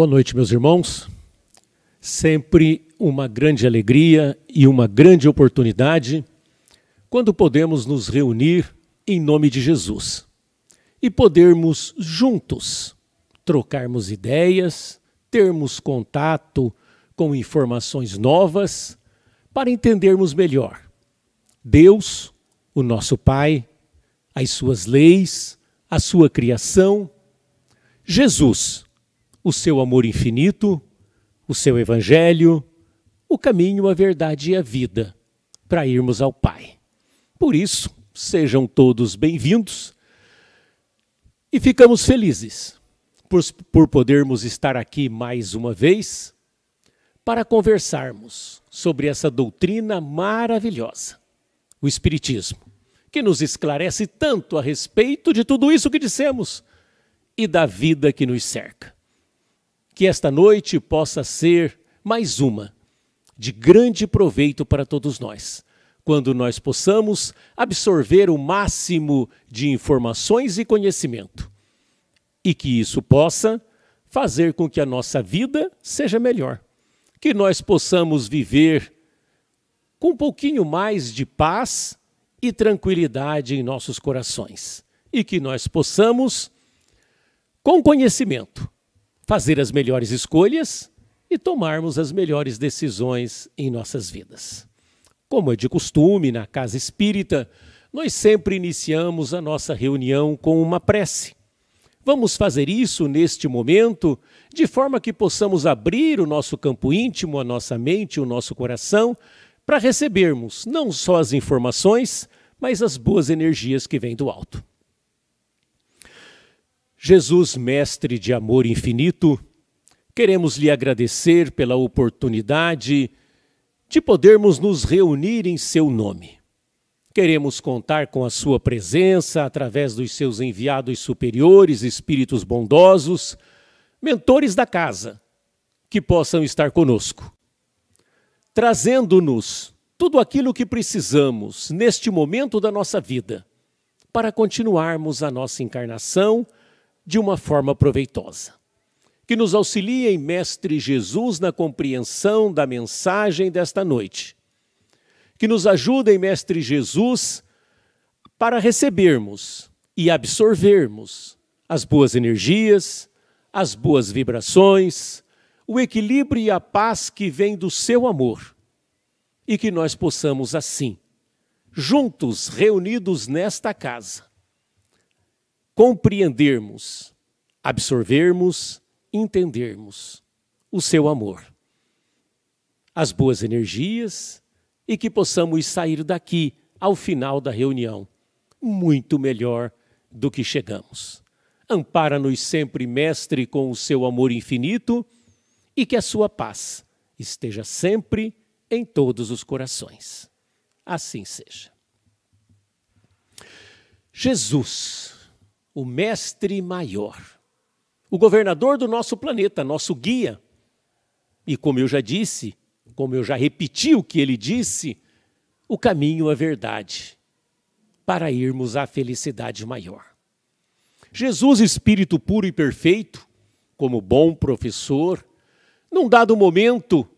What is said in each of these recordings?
Boa noite, meus irmãos. Sempre uma grande alegria e uma grande oportunidade quando podemos nos reunir em nome de Jesus e podermos juntos trocarmos ideias, termos contato com informações novas para entendermos melhor Deus, o nosso Pai, as suas leis, a sua criação, Jesus o seu amor infinito, o seu evangelho, o caminho, a verdade e a vida para irmos ao Pai. Por isso, sejam todos bem-vindos e ficamos felizes por, por podermos estar aqui mais uma vez para conversarmos sobre essa doutrina maravilhosa, o Espiritismo, que nos esclarece tanto a respeito de tudo isso que dissemos e da vida que nos cerca que esta noite possa ser mais uma de grande proveito para todos nós, quando nós possamos absorver o máximo de informações e conhecimento, e que isso possa fazer com que a nossa vida seja melhor, que nós possamos viver com um pouquinho mais de paz e tranquilidade em nossos corações, e que nós possamos, com conhecimento, fazer as melhores escolhas e tomarmos as melhores decisões em nossas vidas. Como é de costume na casa espírita, nós sempre iniciamos a nossa reunião com uma prece. Vamos fazer isso neste momento, de forma que possamos abrir o nosso campo íntimo, a nossa mente, o nosso coração, para recebermos não só as informações, mas as boas energias que vêm do alto. Jesus, mestre de amor infinito, queremos lhe agradecer pela oportunidade de podermos nos reunir em seu nome. Queremos contar com a sua presença através dos seus enviados superiores, espíritos bondosos, mentores da casa, que possam estar conosco, trazendo-nos tudo aquilo que precisamos neste momento da nossa vida para continuarmos a nossa encarnação de uma forma proveitosa. Que nos auxilie, Mestre Jesus, na compreensão da mensagem desta noite. Que nos ajude, Mestre Jesus, para recebermos e absorvermos as boas energias, as boas vibrações, o equilíbrio e a paz que vem do seu amor. E que nós possamos, assim, juntos, reunidos nesta casa, compreendermos, absorvermos, entendermos o seu amor, as boas energias e que possamos sair daqui ao final da reunião muito melhor do que chegamos. Ampara-nos sempre, Mestre, com o seu amor infinito e que a sua paz esteja sempre em todos os corações. Assim seja. Jesus o mestre maior, o governador do nosso planeta, nosso guia. E como eu já disse, como eu já repeti o que ele disse, o caminho, é verdade, para irmos à felicidade maior. Jesus, Espírito puro e perfeito, como bom professor, num dado momento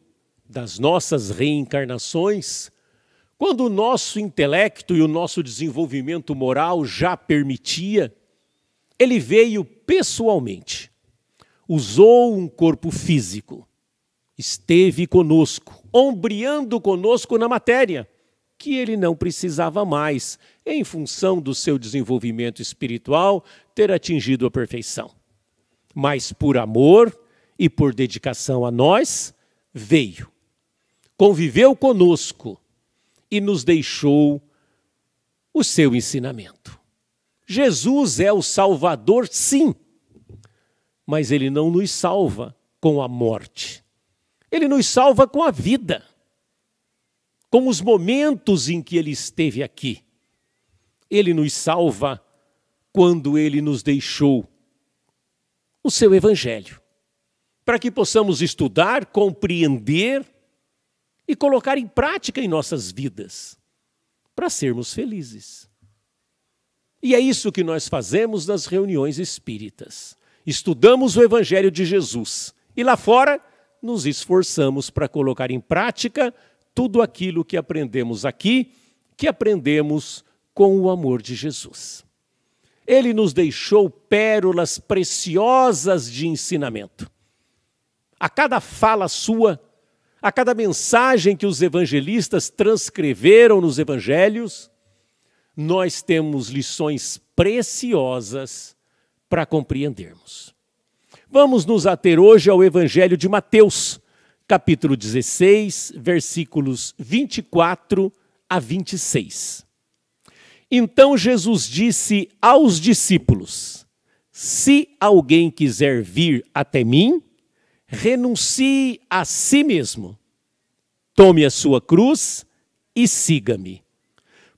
das nossas reencarnações, quando o nosso intelecto e o nosso desenvolvimento moral já permitia, ele veio pessoalmente, usou um corpo físico, esteve conosco, ombreando conosco na matéria, que ele não precisava mais, em função do seu desenvolvimento espiritual, ter atingido a perfeição. Mas por amor e por dedicação a nós, veio, conviveu conosco e nos deixou o seu ensinamento. Jesus é o Salvador, sim, mas ele não nos salva com a morte. Ele nos salva com a vida, com os momentos em que ele esteve aqui. Ele nos salva quando ele nos deixou o seu evangelho, para que possamos estudar, compreender e colocar em prática em nossas vidas, para sermos felizes. E é isso que nós fazemos nas reuniões espíritas. Estudamos o Evangelho de Jesus e lá fora nos esforçamos para colocar em prática tudo aquilo que aprendemos aqui, que aprendemos com o amor de Jesus. Ele nos deixou pérolas preciosas de ensinamento. A cada fala sua, a cada mensagem que os evangelistas transcreveram nos evangelhos, nós temos lições preciosas para compreendermos. Vamos nos ater hoje ao Evangelho de Mateus, capítulo 16, versículos 24 a 26. Então Jesus disse aos discípulos: Se alguém quiser vir até mim, renuncie a si mesmo, tome a sua cruz e siga-me.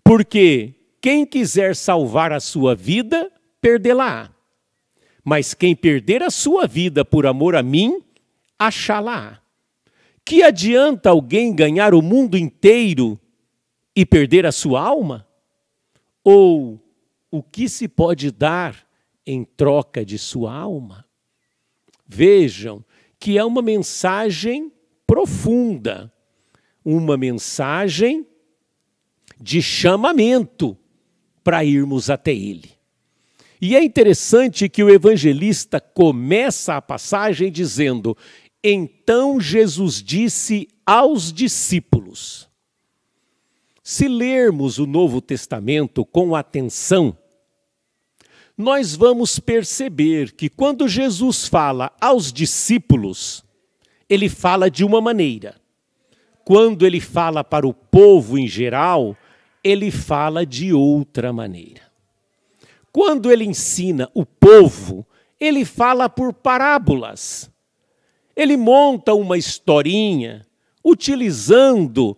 Porque quem quiser salvar a sua vida, perdê-la-á. Mas quem perder a sua vida por amor a mim, achá-la-á. Que adianta alguém ganhar o mundo inteiro e perder a sua alma? Ou o que se pode dar em troca de sua alma? Vejam que é uma mensagem profunda, uma mensagem de chamamento para irmos até ele. E é interessante que o evangelista começa a passagem dizendo: Então Jesus disse aos discípulos. Se lermos o Novo Testamento com atenção, nós vamos perceber que quando Jesus fala aos discípulos, ele fala de uma maneira. Quando ele fala para o povo em geral, ele fala de outra maneira. Quando ele ensina o povo, ele fala por parábolas. Ele monta uma historinha utilizando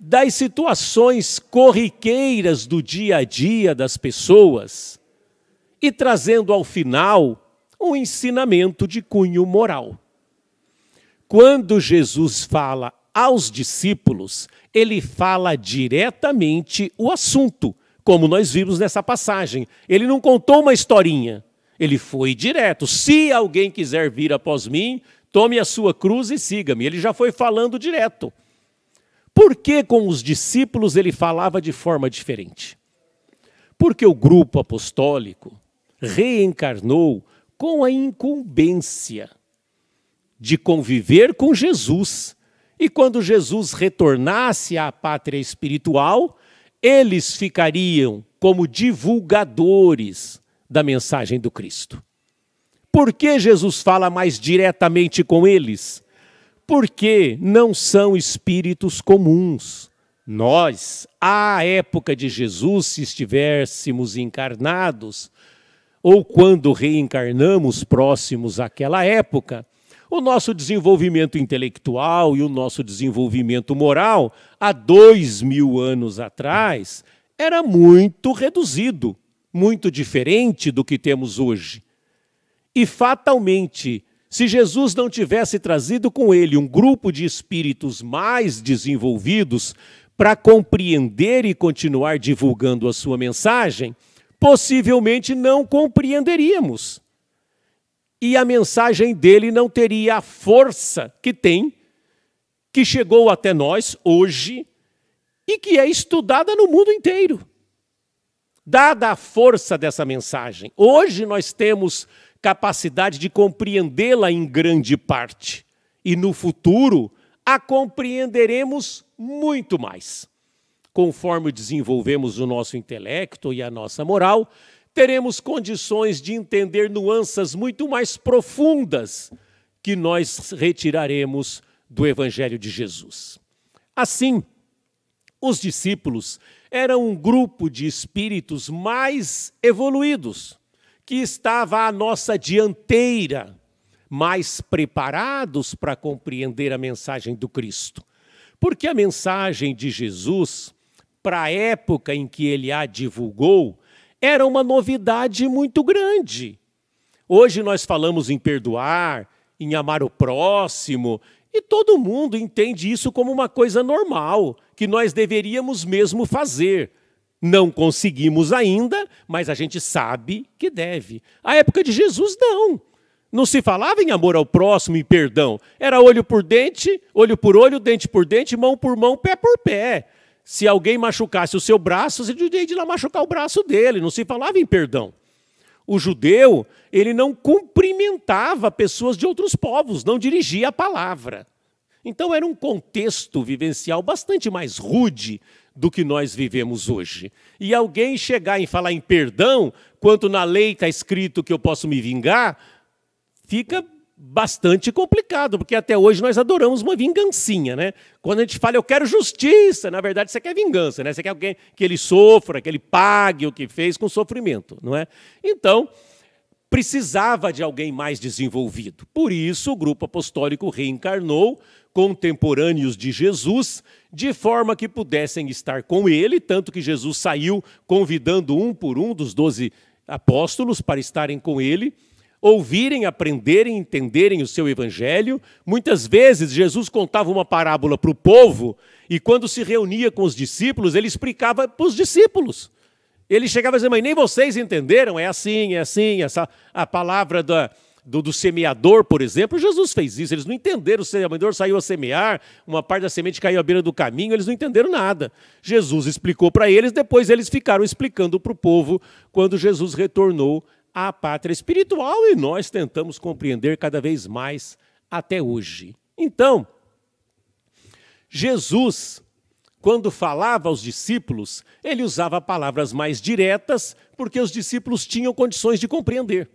das situações corriqueiras do dia a dia das pessoas e trazendo ao final um ensinamento de cunho moral. Quando Jesus fala aos discípulos, ele fala diretamente o assunto, como nós vimos nessa passagem. Ele não contou uma historinha, ele foi direto. Se alguém quiser vir após mim, tome a sua cruz e siga-me. Ele já foi falando direto. Por que com os discípulos ele falava de forma diferente? Porque o grupo apostólico reencarnou com a incumbência de conviver com Jesus e quando Jesus retornasse à pátria espiritual, eles ficariam como divulgadores da mensagem do Cristo. Por que Jesus fala mais diretamente com eles? Porque não são espíritos comuns. Nós, à época de Jesus, se estivéssemos encarnados, ou quando reencarnamos próximos àquela época, o nosso desenvolvimento intelectual e o nosso desenvolvimento moral, há dois mil anos atrás, era muito reduzido, muito diferente do que temos hoje. E fatalmente, se Jesus não tivesse trazido com ele um grupo de espíritos mais desenvolvidos para compreender e continuar divulgando a sua mensagem, possivelmente não compreenderíamos e a mensagem dele não teria a força que tem, que chegou até nós hoje e que é estudada no mundo inteiro. Dada a força dessa mensagem, hoje nós temos capacidade de compreendê-la em grande parte e no futuro a compreenderemos muito mais. Conforme desenvolvemos o nosso intelecto e a nossa moral, teremos condições de entender nuances muito mais profundas que nós retiraremos do Evangelho de Jesus. Assim, os discípulos eram um grupo de espíritos mais evoluídos, que estava à nossa dianteira, mais preparados para compreender a mensagem do Cristo. Porque a mensagem de Jesus, para a época em que ele a divulgou, era uma novidade muito grande. Hoje nós falamos em perdoar, em amar o próximo, e todo mundo entende isso como uma coisa normal, que nós deveríamos mesmo fazer. Não conseguimos ainda, mas a gente sabe que deve. A época de Jesus, não. Não se falava em amor ao próximo e perdão. Era olho por dente, olho por olho, dente por dente, mão por mão, pé por pé. Se alguém machucasse o seu braço, você devia de lá machucar o braço dele, não se falava em perdão. O judeu, ele não cumprimentava pessoas de outros povos, não dirigia a palavra. Então era um contexto vivencial bastante mais rude do que nós vivemos hoje. E alguém chegar em falar em perdão, quanto na lei está escrito que eu posso me vingar, fica bastante complicado, porque até hoje nós adoramos uma vingancinha, né? Quando a gente fala eu quero justiça, na verdade você quer vingança, né? Você quer alguém que ele sofra, que ele pague o que fez com sofrimento, não é? Então, precisava de alguém mais desenvolvido. Por isso o grupo apostólico reencarnou contemporâneos de Jesus, de forma que pudessem estar com ele, tanto que Jesus saiu convidando um por um dos doze apóstolos para estarem com ele ouvirem, aprenderem, entenderem o seu evangelho. Muitas vezes Jesus contava uma parábola para o povo e quando se reunia com os discípulos, ele explicava para os discípulos. Ele chegava e dizia: mas nem vocês entenderam, é assim, é assim, essa, é a palavra da, do, do, semeador, por exemplo, Jesus fez isso, eles não entenderam, o semeador saiu a semear, uma parte da semente caiu à beira do caminho, eles não entenderam nada. Jesus explicou para eles, depois eles ficaram explicando para o povo quando Jesus retornou à pátria espiritual e nós tentamos compreender cada vez mais até hoje. Então, Jesus, quando falava aos discípulos, ele usava palavras mais diretas, porque os discípulos tinham condições de compreender.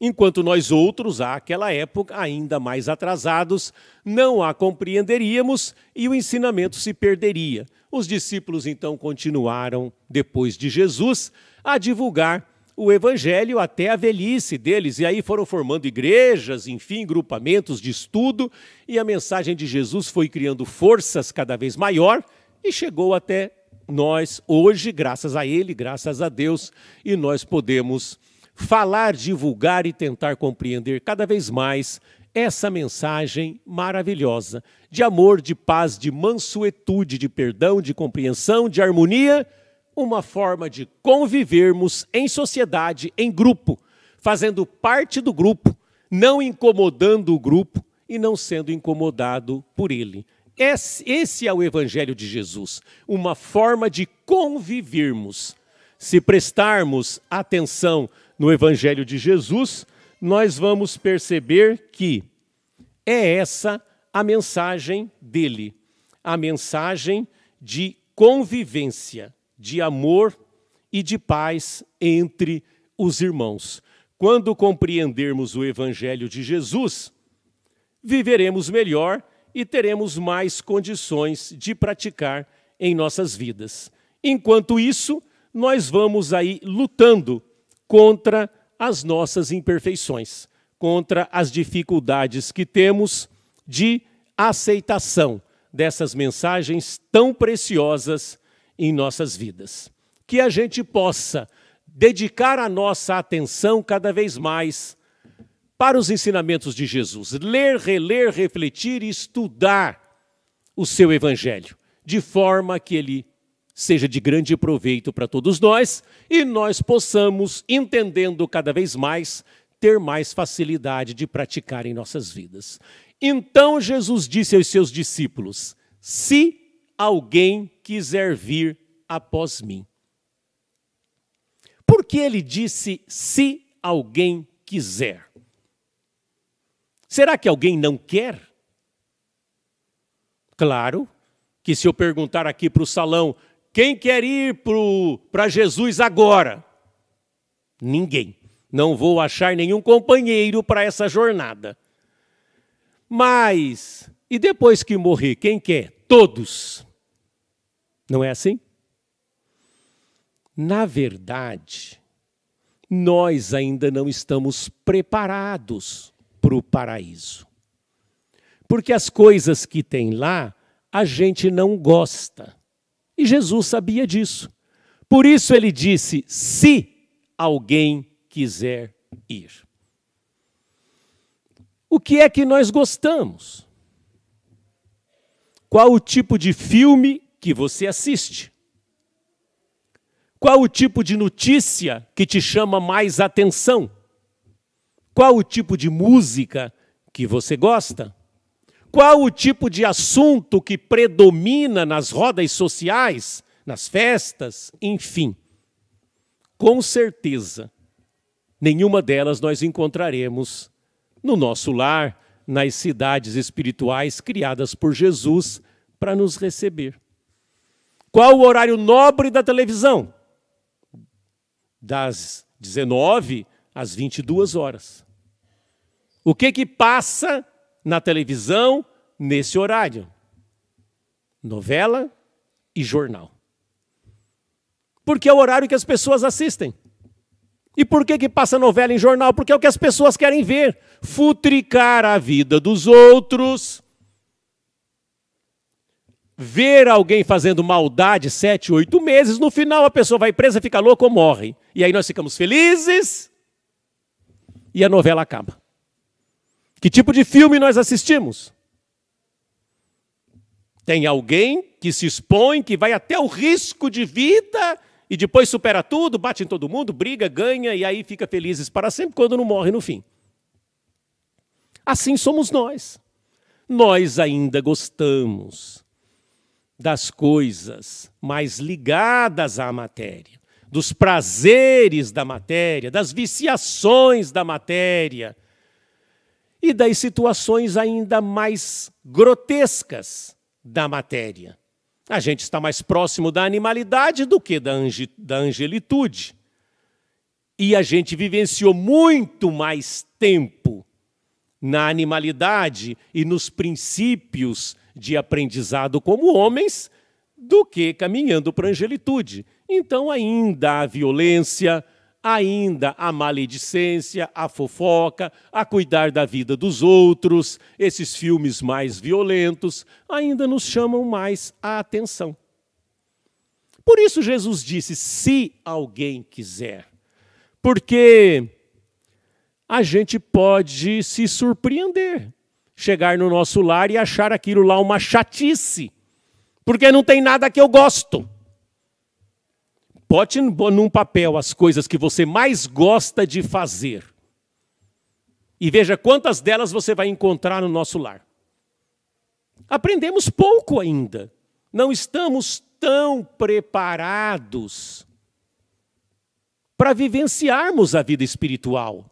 Enquanto nós outros, àquela época, ainda mais atrasados, não a compreenderíamos e o ensinamento se perderia. Os discípulos então continuaram, depois de Jesus, a divulgar o evangelho até a velhice deles. E aí foram formando igrejas, enfim, grupamentos de estudo, e a mensagem de Jesus foi criando forças cada vez maior e chegou até nós hoje, graças a Ele, graças a Deus, e nós podemos falar, divulgar e tentar compreender cada vez mais essa mensagem maravilhosa de amor, de paz, de mansuetude, de perdão, de compreensão, de harmonia uma forma de convivermos em sociedade, em grupo, fazendo parte do grupo, não incomodando o grupo e não sendo incomodado por ele. Esse é o Evangelho de Jesus, uma forma de convivermos. Se prestarmos atenção no Evangelho de Jesus, nós vamos perceber que é essa a mensagem dele, a mensagem de convivência de amor e de paz entre os irmãos. Quando compreendermos o Evangelho de Jesus, viveremos melhor e teremos mais condições de praticar em nossas vidas. Enquanto isso, nós vamos aí lutando contra as nossas imperfeições, contra as dificuldades que temos de aceitação dessas mensagens tão preciosas em nossas vidas. Que a gente possa dedicar a nossa atenção cada vez mais para os ensinamentos de Jesus, ler, reler, refletir e estudar o seu evangelho, de forma que ele seja de grande proveito para todos nós e nós possamos, entendendo cada vez mais, ter mais facilidade de praticar em nossas vidas. Então Jesus disse aos seus discípulos: Se alguém quiser vir após mim. Por que ele disse se alguém quiser? Será que alguém não quer? Claro que se eu perguntar aqui para o salão, quem quer ir para Jesus agora? Ninguém. Não vou achar nenhum companheiro para essa jornada. Mas, e depois que morrer, quem quer? Todos. Não é assim? Na verdade, nós ainda não estamos preparados para o paraíso. Porque as coisas que tem lá, a gente não gosta. E Jesus sabia disso. Por isso ele disse: se alguém quiser ir. O que é que nós gostamos? Qual o tipo de filme que você assiste? Qual o tipo de notícia que te chama mais atenção? Qual o tipo de música que você gosta? Qual o tipo de assunto que predomina nas rodas sociais, nas festas, enfim? Com certeza, nenhuma delas nós encontraremos no nosso lar, nas cidades espirituais criadas por Jesus para nos receber. Qual o horário nobre da televisão? Das 19 às 22 horas. O que que passa na televisão nesse horário? Novela e jornal. Porque é o horário que as pessoas assistem. E por que que passa novela em jornal? Porque é o que as pessoas querem ver. Futricar a vida dos outros ver alguém fazendo maldade sete, oito meses, no final a pessoa vai presa, fica louca ou morre. E aí nós ficamos felizes e a novela acaba. Que tipo de filme nós assistimos? Tem alguém que se expõe, que vai até o risco de vida e depois supera tudo, bate em todo mundo, briga, ganha e aí fica felizes para sempre quando não morre no fim. Assim somos nós. Nós ainda gostamos das coisas, mais ligadas à matéria, dos prazeres da matéria, das viciações da matéria e das situações ainda mais grotescas da matéria. A gente está mais próximo da animalidade do que da, ange, da angelitude. E a gente vivenciou muito mais tempo na animalidade e nos princípios de aprendizado como homens do que caminhando para a angelitude. Então, ainda a violência, ainda a maledicência, a fofoca, a cuidar da vida dos outros, esses filmes mais violentos, ainda nos chamam mais a atenção. Por isso, Jesus disse: se alguém quiser. Porque a gente pode se surpreender chegar no nosso lar e achar aquilo lá uma chatice, porque não tem nada que eu gosto. Bote num papel as coisas que você mais gosta de fazer. E veja quantas delas você vai encontrar no nosso lar. Aprendemos pouco ainda. Não estamos tão preparados para vivenciarmos a vida espiritual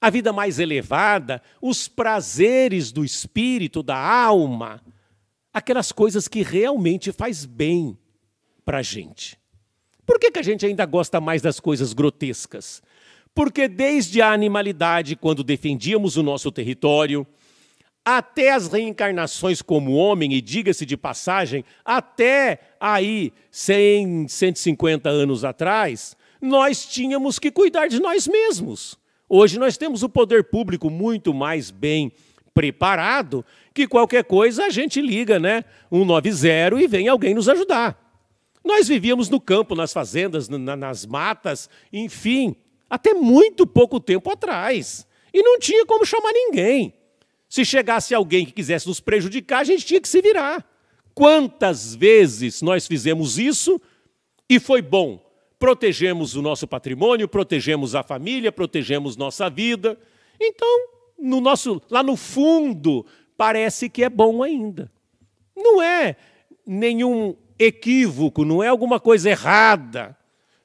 a vida mais elevada, os prazeres do espírito, da alma, aquelas coisas que realmente faz bem para a gente. Por que, que a gente ainda gosta mais das coisas grotescas? Porque desde a animalidade, quando defendíamos o nosso território, até as reencarnações como homem, e diga-se de passagem, até aí 100, 150 anos atrás, nós tínhamos que cuidar de nós mesmos. Hoje nós temos o poder público muito mais bem preparado que qualquer coisa a gente liga, né? 190 e vem alguém nos ajudar. Nós vivíamos no campo, nas fazendas, na, nas matas, enfim, até muito pouco tempo atrás. E não tinha como chamar ninguém. Se chegasse alguém que quisesse nos prejudicar, a gente tinha que se virar. Quantas vezes nós fizemos isso e foi bom protegemos o nosso patrimônio, protegemos a família, protegemos nossa vida. Então, no nosso, lá no fundo, parece que é bom ainda. Não é nenhum equívoco, não é alguma coisa errada.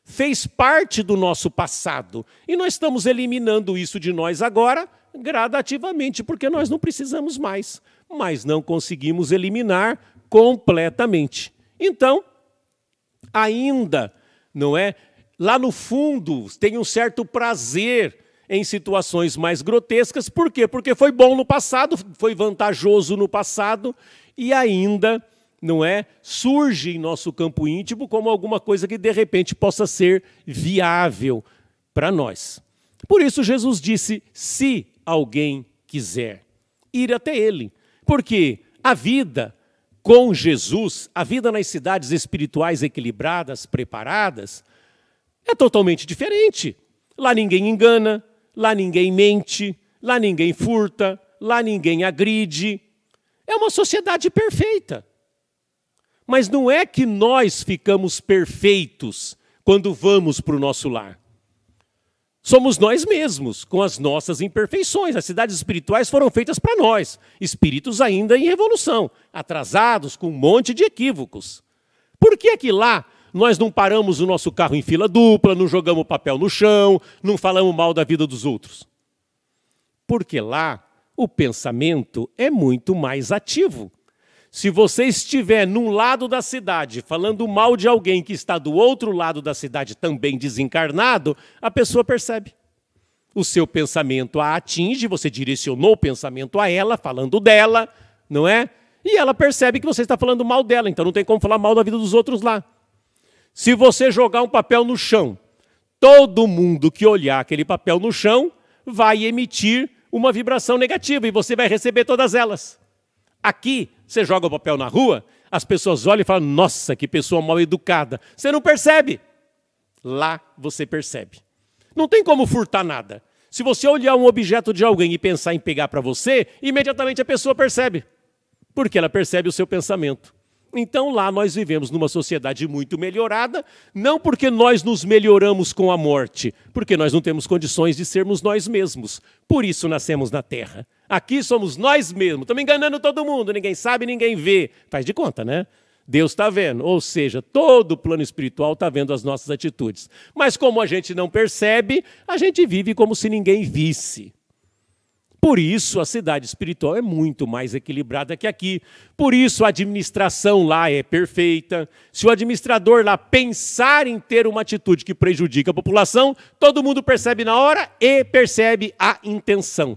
Fez parte do nosso passado. E nós estamos eliminando isso de nós agora, gradativamente, porque nós não precisamos mais. Mas não conseguimos eliminar completamente. Então, ainda não é? Lá no fundo, tem um certo prazer em situações mais grotescas. Por quê? Porque foi bom no passado, foi vantajoso no passado e ainda, não é, surge em nosso campo íntimo como alguma coisa que de repente possa ser viável para nós. Por isso Jesus disse: "Se alguém quiser ir até ele", porque a vida com Jesus, a vida nas cidades espirituais equilibradas, preparadas, é totalmente diferente. Lá ninguém engana, lá ninguém mente, lá ninguém furta, lá ninguém agride. É uma sociedade perfeita. Mas não é que nós ficamos perfeitos quando vamos para o nosso lar somos nós mesmos, com as nossas imperfeições. As cidades espirituais foram feitas para nós, espíritos ainda em revolução, atrasados, com um monte de equívocos. Por que é que lá nós não paramos o nosso carro em fila dupla, não jogamos papel no chão, não falamos mal da vida dos outros? Porque lá o pensamento é muito mais ativo. Se você estiver num lado da cidade falando mal de alguém que está do outro lado da cidade também desencarnado, a pessoa percebe. O seu pensamento a atinge, você direcionou o pensamento a ela, falando dela, não é? E ela percebe que você está falando mal dela, então não tem como falar mal da vida dos outros lá. Se você jogar um papel no chão, todo mundo que olhar aquele papel no chão vai emitir uma vibração negativa e você vai receber todas elas. Aqui, você joga o papel na rua, as pessoas olham e falam: nossa, que pessoa mal educada. Você não percebe. Lá você percebe. Não tem como furtar nada. Se você olhar um objeto de alguém e pensar em pegar para você, imediatamente a pessoa percebe. Porque ela percebe o seu pensamento. Então lá nós vivemos numa sociedade muito melhorada, não porque nós nos melhoramos com a morte, porque nós não temos condições de sermos nós mesmos. Por isso nascemos na Terra. Aqui somos nós mesmos. Estamos enganando todo mundo, ninguém sabe, ninguém vê. Faz de conta, né? Deus está vendo, ou seja, todo o plano espiritual está vendo as nossas atitudes. Mas como a gente não percebe, a gente vive como se ninguém visse. Por isso, a cidade espiritual é muito mais equilibrada que aqui. Por isso, a administração lá é perfeita. Se o administrador lá pensar em ter uma atitude que prejudica a população, todo mundo percebe na hora e percebe a intenção.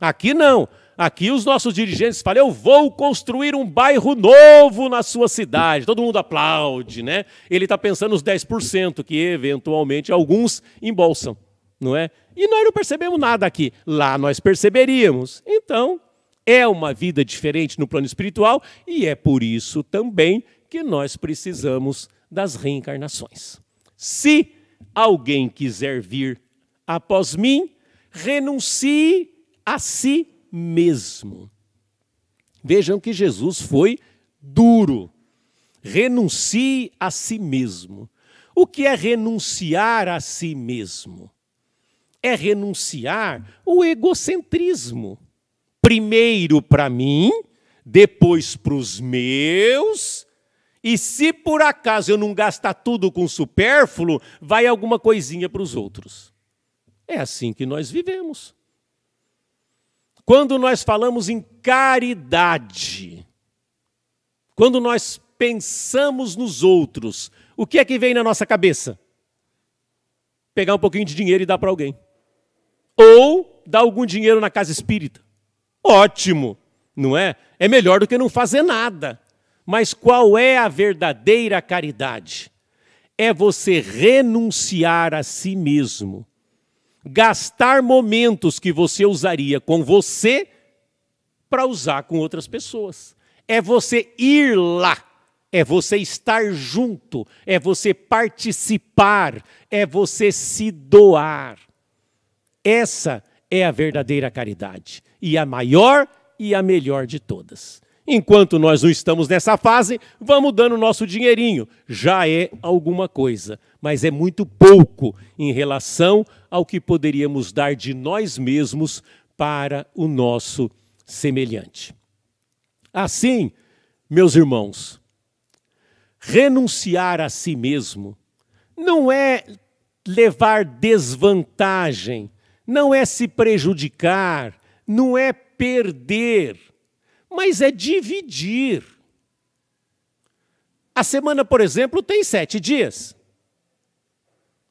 Aqui não. Aqui os nossos dirigentes falam: eu vou construir um bairro novo na sua cidade. Todo mundo aplaude, né? Ele está pensando nos 10% que eventualmente alguns embolsam não é? E nós não percebemos nada aqui. Lá nós perceberíamos. Então, é uma vida diferente no plano espiritual e é por isso também que nós precisamos das reencarnações. Se alguém quiser vir após mim, renuncie a si mesmo. Vejam que Jesus foi duro. Renuncie a si mesmo. O que é renunciar a si mesmo? é renunciar o egocentrismo. Primeiro para mim, depois para os meus, e se por acaso eu não gastar tudo com supérfluo, vai alguma coisinha para os outros. É assim que nós vivemos. Quando nós falamos em caridade, quando nós pensamos nos outros, o que é que vem na nossa cabeça? Pegar um pouquinho de dinheiro e dar para alguém. Ou dar algum dinheiro na casa espírita. Ótimo, não é? É melhor do que não fazer nada. Mas qual é a verdadeira caridade? É você renunciar a si mesmo. Gastar momentos que você usaria com você para usar com outras pessoas. É você ir lá, é você estar junto, é você participar, é você se doar. Essa é a verdadeira caridade e a maior e a melhor de todas. Enquanto nós não estamos nessa fase, vamos dando nosso dinheirinho. Já é alguma coisa, mas é muito pouco em relação ao que poderíamos dar de nós mesmos para o nosso semelhante. Assim, meus irmãos, renunciar a si mesmo não é levar desvantagem não é se prejudicar, não é perder, mas é dividir. A semana, por exemplo, tem sete dias.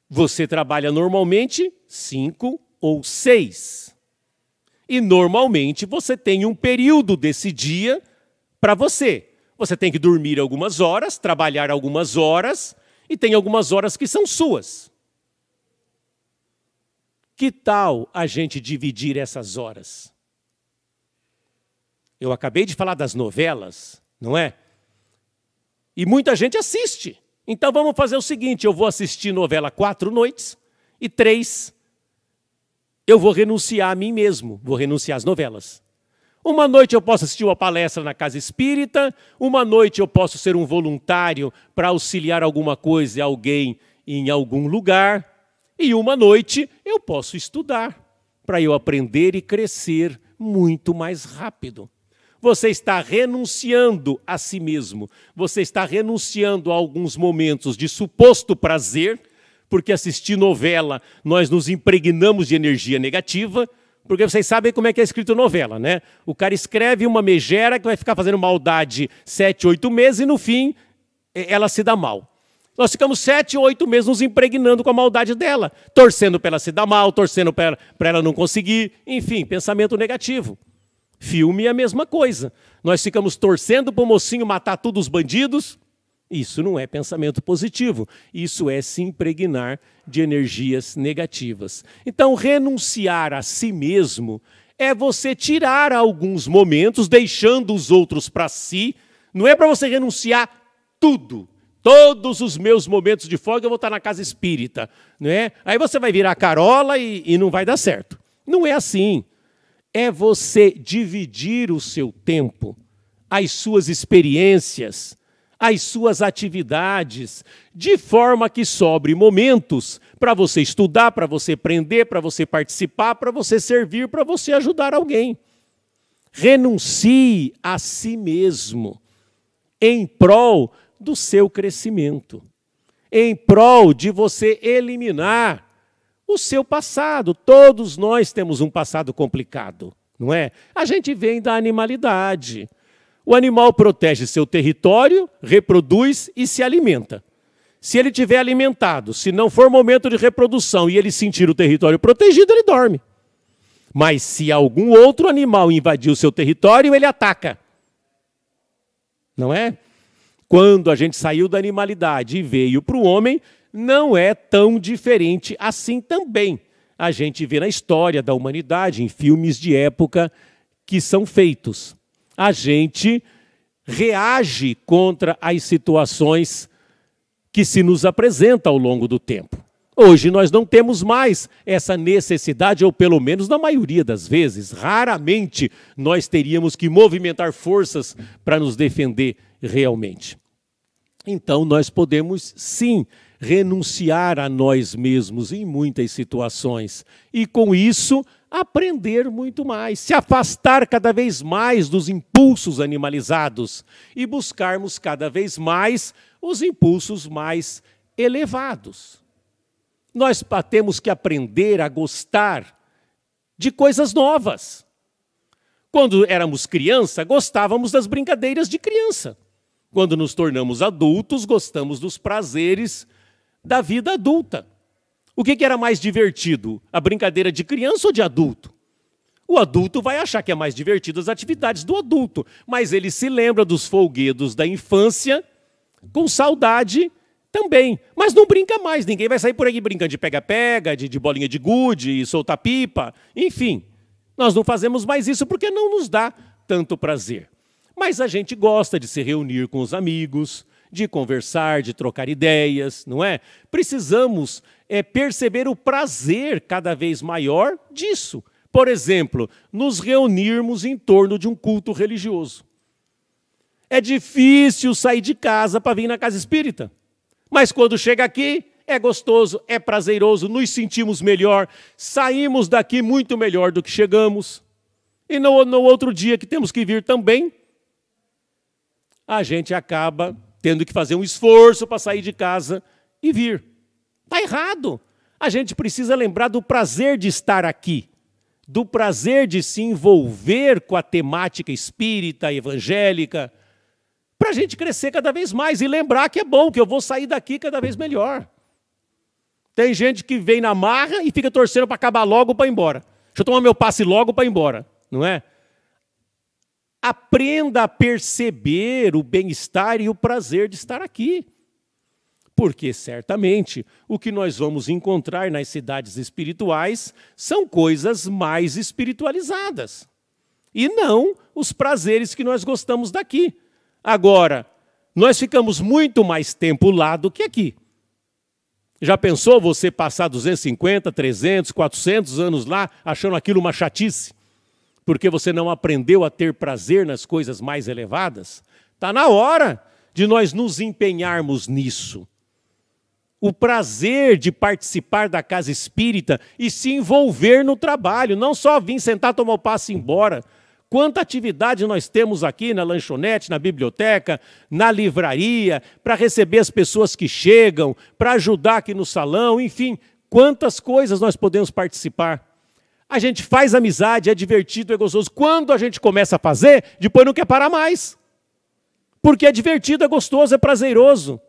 Você trabalha normalmente cinco ou seis. E normalmente você tem um período desse dia para você. Você tem que dormir algumas horas, trabalhar algumas horas, e tem algumas horas que são suas. Que tal a gente dividir essas horas? Eu acabei de falar das novelas, não é? E muita gente assiste. Então vamos fazer o seguinte: eu vou assistir novela quatro noites e três eu vou renunciar a mim mesmo, vou renunciar às novelas. Uma noite eu posso assistir uma palestra na casa espírita, uma noite eu posso ser um voluntário para auxiliar alguma coisa e alguém em algum lugar. E uma noite eu posso estudar para eu aprender e crescer muito mais rápido. Você está renunciando a si mesmo. Você está renunciando a alguns momentos de suposto prazer, porque assistir novela nós nos impregnamos de energia negativa. Porque vocês sabem como é que é escrito novela, né? O cara escreve uma megera que vai ficar fazendo maldade sete, oito meses e no fim ela se dá mal. Nós ficamos sete, oito meses nos impregnando com a maldade dela, torcendo para ela se dar mal, torcendo para ela não conseguir, enfim, pensamento negativo. Filme é a mesma coisa. Nós ficamos torcendo para o mocinho matar todos os bandidos. Isso não é pensamento positivo. Isso é se impregnar de energias negativas. Então, renunciar a si mesmo é você tirar alguns momentos, deixando os outros para si. Não é para você renunciar tudo Todos os meus momentos de folga eu vou estar na casa espírita. Não é? Aí você vai virar carola e, e não vai dar certo. Não é assim. É você dividir o seu tempo, as suas experiências, as suas atividades, de forma que sobre momentos para você estudar, para você aprender, para você participar, para você servir, para você ajudar alguém. Renuncie a si mesmo em prol do seu crescimento, em prol de você eliminar o seu passado. Todos nós temos um passado complicado, não é? A gente vem da animalidade. O animal protege seu território, reproduz e se alimenta. Se ele tiver alimentado, se não for momento de reprodução e ele sentir o território protegido, ele dorme. Mas se algum outro animal invadir o seu território, ele ataca. Não é? Quando a gente saiu da animalidade e veio para o homem, não é tão diferente assim também. A gente vê na história da humanidade, em filmes de época que são feitos. A gente reage contra as situações que se nos apresentam ao longo do tempo. Hoje nós não temos mais essa necessidade, ou pelo menos na maioria das vezes, raramente nós teríamos que movimentar forças para nos defender realmente. Então nós podemos sim renunciar a nós mesmos em muitas situações e com isso aprender muito mais, se afastar cada vez mais dos impulsos animalizados e buscarmos cada vez mais os impulsos mais elevados nós temos que aprender a gostar de coisas novas. Quando éramos criança, gostávamos das brincadeiras de criança. Quando nos tornamos adultos, gostamos dos prazeres da vida adulta. O que, era mais divertido, a brincadeira de criança ou de adulto? O adulto vai achar que é mais divertido as atividades do adulto, mas ele se lembra dos folguedos da infância com saudade também. Mas não brinca mais. Ninguém vai sair por aí brincando de pega-pega, de, de, bolinha de gude, soltar pipa. Enfim, nós não fazemos mais isso porque não nos dá tanto prazer. Mas a gente gosta de se reunir com os amigos, de conversar, de trocar ideias, não é? Precisamos é, perceber o prazer cada vez maior disso. Por exemplo, nos reunirmos em torno de um culto religioso. É difícil sair de casa para vir na casa espírita. Mas quando chega aqui, é gostoso, é prazeroso, nos sentimos melhor, saímos daqui muito melhor do que chegamos. E no, no outro dia que temos que vir também, a gente acaba tendo que fazer um esforço para sair de casa e vir. Está errado. A gente precisa lembrar do prazer de estar aqui, do prazer de se envolver com a temática espírita, evangélica, para a gente crescer cada vez mais e lembrar que é bom, que eu vou sair daqui cada vez melhor. Tem gente que vem na marra e fica torcendo para acabar logo para ir embora. Deixa eu tomar meu passe logo para ir embora, não é? Aprenda a perceber o bem-estar e o prazer de estar aqui. Porque certamente o que nós vamos encontrar nas cidades espirituais são coisas mais espiritualizadas. E não os prazeres que nós gostamos daqui. Agora, nós ficamos muito mais tempo lá do que aqui. Já pensou você passar 250, 300, 400 anos lá achando aquilo uma chatice? Porque você não aprendeu a ter prazer nas coisas mais elevadas? Está na hora de nós nos empenharmos nisso. O prazer de participar da casa espírita e se envolver no trabalho, não só vir sentar, tomar o passe e ir embora Quanta atividade nós temos aqui na lanchonete, na biblioteca, na livraria, para receber as pessoas que chegam, para ajudar aqui no salão, enfim, quantas coisas nós podemos participar. A gente faz amizade, é divertido, é gostoso. Quando a gente começa a fazer, depois não quer parar mais. Porque é divertido, é gostoso, é prazeroso.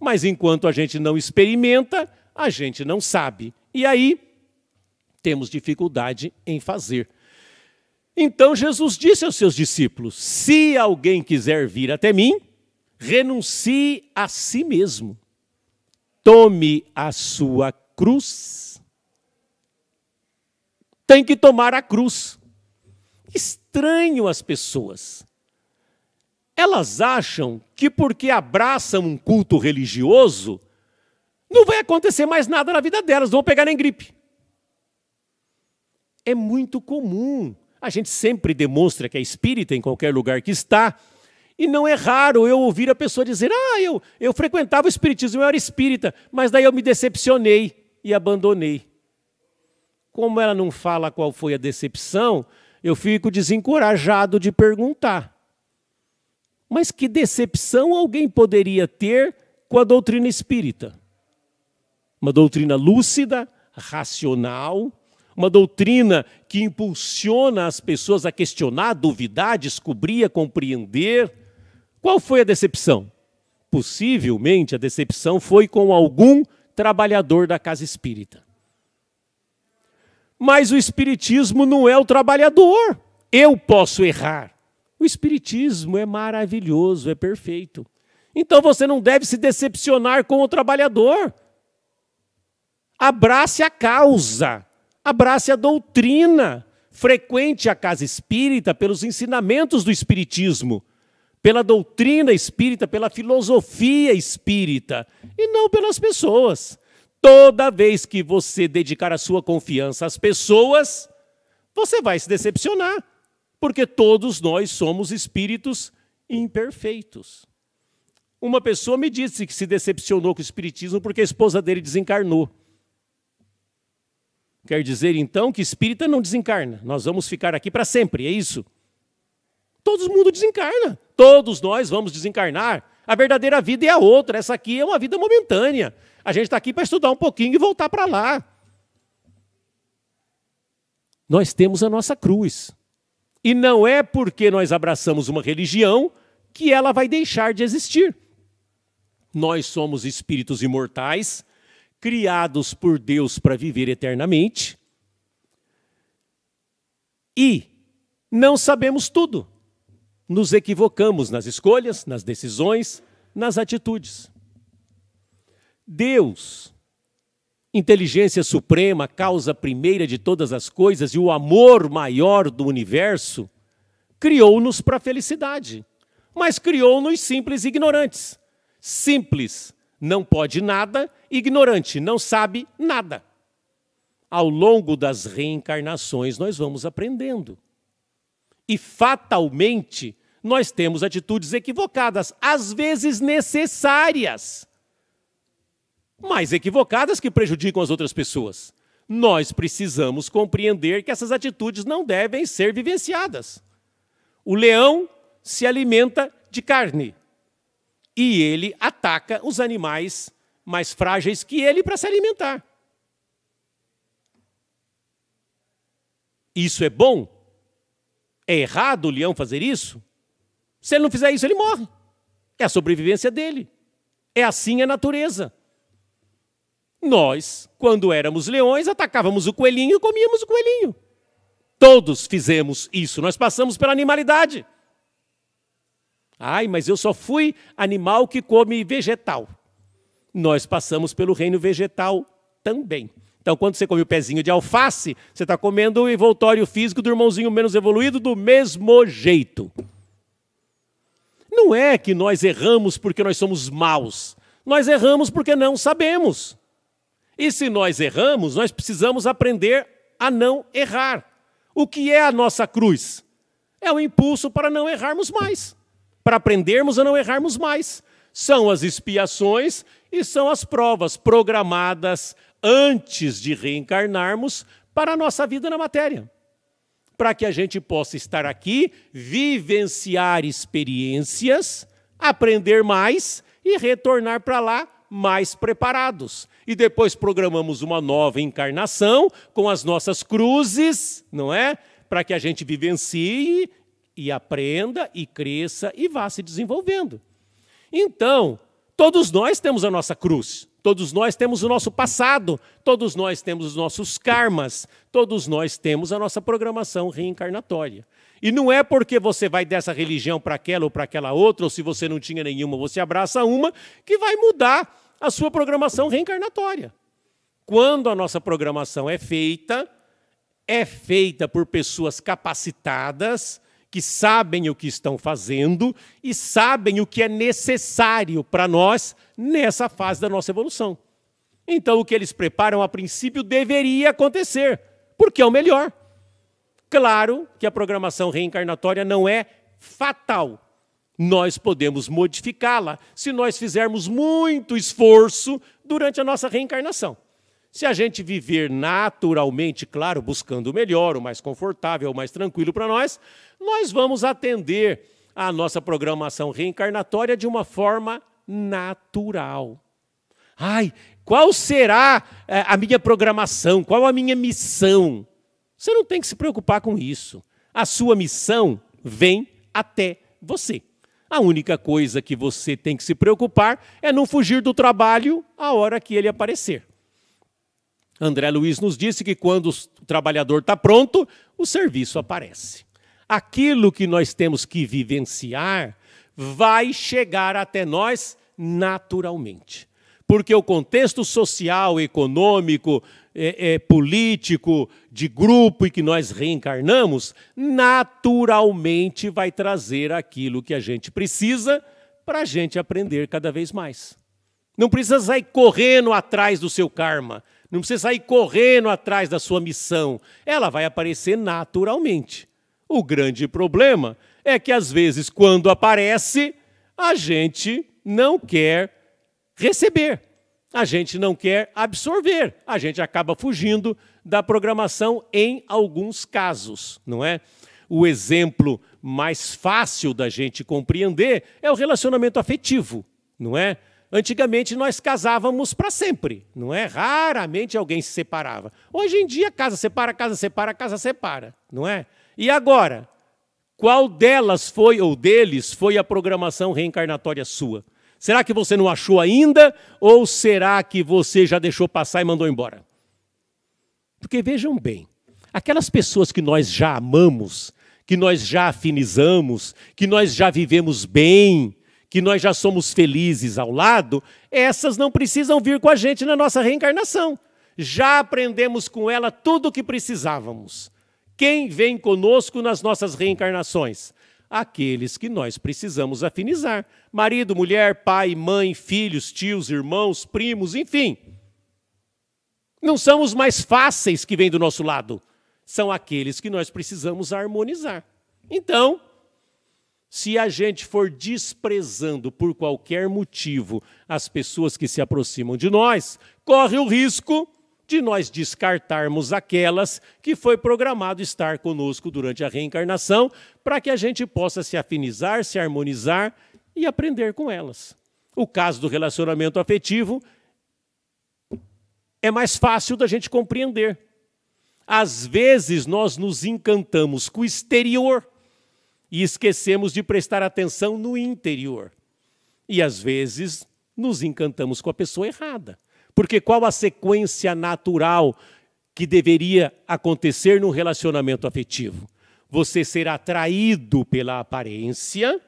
Mas enquanto a gente não experimenta, a gente não sabe. E aí temos dificuldade em fazer. Então Jesus disse aos seus discípulos: Se alguém quiser vir até mim, renuncie a si mesmo, tome a sua cruz. Tem que tomar a cruz. Estranho as pessoas. Elas acham que porque abraçam um culto religioso, não vai acontecer mais nada na vida delas, não vão pegar nem gripe. É muito comum a gente sempre demonstra que é espírita em qualquer lugar que está. E não é raro eu ouvir a pessoa dizer: Ah, eu, eu frequentava o espiritismo, eu era espírita, mas daí eu me decepcionei e abandonei. Como ela não fala qual foi a decepção, eu fico desencorajado de perguntar. Mas que decepção alguém poderia ter com a doutrina espírita? Uma doutrina lúcida, racional, uma doutrina que impulsiona as pessoas a questionar, duvidar, descobrir, a compreender. Qual foi a decepção? Possivelmente a decepção foi com algum trabalhador da casa espírita. Mas o espiritismo não é o trabalhador. Eu posso errar. O espiritismo é maravilhoso, é perfeito. Então você não deve se decepcionar com o trabalhador. Abrace a causa. Abrace a doutrina, frequente a casa espírita pelos ensinamentos do espiritismo, pela doutrina espírita, pela filosofia espírita e não pelas pessoas. Toda vez que você dedicar a sua confiança às pessoas, você vai se decepcionar, porque todos nós somos espíritos imperfeitos. Uma pessoa me disse que se decepcionou com o espiritismo porque a esposa dele desencarnou. Quer dizer então que espírita não desencarna. Nós vamos ficar aqui para sempre, é isso? Todo mundo desencarna. Todos nós vamos desencarnar. A verdadeira vida é a outra. Essa aqui é uma vida momentânea. A gente está aqui para estudar um pouquinho e voltar para lá. Nós temos a nossa cruz. E não é porque nós abraçamos uma religião que ela vai deixar de existir. Nós somos espíritos imortais criados por Deus para viver eternamente, e não sabemos tudo. Nos equivocamos nas escolhas, nas decisões, nas atitudes. Deus, inteligência suprema, causa primeira de todas as coisas e o amor maior do universo, criou-nos para a felicidade, mas criou-nos simples ignorantes, simples não pode nada, ignorante, não sabe nada. Ao longo das reencarnações, nós vamos aprendendo. E fatalmente, nós temos atitudes equivocadas, às vezes necessárias, mas equivocadas que prejudicam as outras pessoas. Nós precisamos compreender que essas atitudes não devem ser vivenciadas. O leão se alimenta de carne, e ele ataca os animais mais frágeis que ele para se alimentar. Isso é bom? É errado o leão fazer isso? Se ele não fizer isso, ele morre. É a sobrevivência dele. É assim a natureza. Nós, quando éramos leões, atacávamos o coelhinho e comíamos o coelhinho. Todos fizemos isso, nós passamos pela animalidade. Ai, mas eu só fui animal que come vegetal. Nós passamos pelo reino vegetal também. Então, quando você come o pezinho de alface, você está comendo o envoltório físico do irmãozinho menos evoluído do mesmo jeito. Não é que nós erramos porque nós somos maus. Nós erramos porque não sabemos. E se nós erramos, nós precisamos aprender a não errar. O que é a nossa cruz? É o impulso para não errarmos mais para aprendermos a não errarmos mais. São as expiações e são as provas programadas antes de reencarnarmos para a nossa vida na matéria. Para que a gente possa estar aqui, vivenciar experiências, aprender mais e retornar para lá mais preparados. E depois programamos uma nova encarnação com as nossas cruzes, não é? Para que a gente vivencie e aprenda e cresça e vá se desenvolvendo. Então, todos nós temos a nossa cruz, todos nós temos o nosso passado, todos nós temos os nossos karmas, todos nós temos a nossa programação reencarnatória. E não é porque você vai dessa religião para aquela ou para aquela outra, ou se você não tinha nenhuma, você abraça uma, que vai mudar a sua programação reencarnatória. Quando a nossa programação é feita, é feita por pessoas capacitadas, que sabem o que estão fazendo e sabem o que é necessário para nós nessa fase da nossa evolução. Então, o que eles preparam a princípio deveria acontecer, porque é o melhor. Claro que a programação reencarnatória não é fatal. Nós podemos modificá-la se nós fizermos muito esforço durante a nossa reencarnação. Se a gente viver naturalmente, claro, buscando o melhor, o mais confortável, o mais tranquilo para nós, nós vamos atender a nossa programação reencarnatória de uma forma natural. Ai, qual será eh, a minha programação? Qual a minha missão? Você não tem que se preocupar com isso. A sua missão vem até você. A única coisa que você tem que se preocupar é não fugir do trabalho a hora que ele aparecer. André Luiz nos disse que quando o trabalhador está pronto, o serviço aparece. Aquilo que nós temos que vivenciar vai chegar até nós naturalmente. Porque o contexto social, econômico, é, é, político, de grupo e que nós reencarnamos, naturalmente vai trazer aquilo que a gente precisa para a gente aprender cada vez mais. Não precisa sair correndo atrás do seu karma. Não precisa sair correndo atrás da sua missão. Ela vai aparecer naturalmente. O grande problema é que, às vezes, quando aparece, a gente não quer receber, a gente não quer absorver, a gente acaba fugindo da programação em alguns casos, não é? O exemplo mais fácil da gente compreender é o relacionamento afetivo, não é? Antigamente nós casávamos para sempre, não é? Raramente alguém se separava. Hoje em dia casa separa, casa separa, casa separa, não é? E agora, qual delas foi ou deles foi a programação reencarnatória sua? Será que você não achou ainda ou será que você já deixou passar e mandou embora? Porque vejam bem, aquelas pessoas que nós já amamos, que nós já afinizamos, que nós já vivemos bem, que nós já somos felizes ao lado, essas não precisam vir com a gente na nossa reencarnação. Já aprendemos com ela tudo o que precisávamos. Quem vem conosco nas nossas reencarnações? Aqueles que nós precisamos afinizar: marido, mulher, pai, mãe, filhos, tios, irmãos, primos, enfim. Não são os mais fáceis que vêm do nosso lado, são aqueles que nós precisamos harmonizar. Então, se a gente for desprezando por qualquer motivo as pessoas que se aproximam de nós, corre o risco de nós descartarmos aquelas que foi programado estar conosco durante a reencarnação, para que a gente possa se afinizar, se harmonizar e aprender com elas. O caso do relacionamento afetivo é mais fácil da gente compreender. Às vezes nós nos encantamos com o exterior e esquecemos de prestar atenção no interior. E às vezes nos encantamos com a pessoa errada. Porque qual a sequência natural que deveria acontecer num relacionamento afetivo? Você ser atraído pela aparência,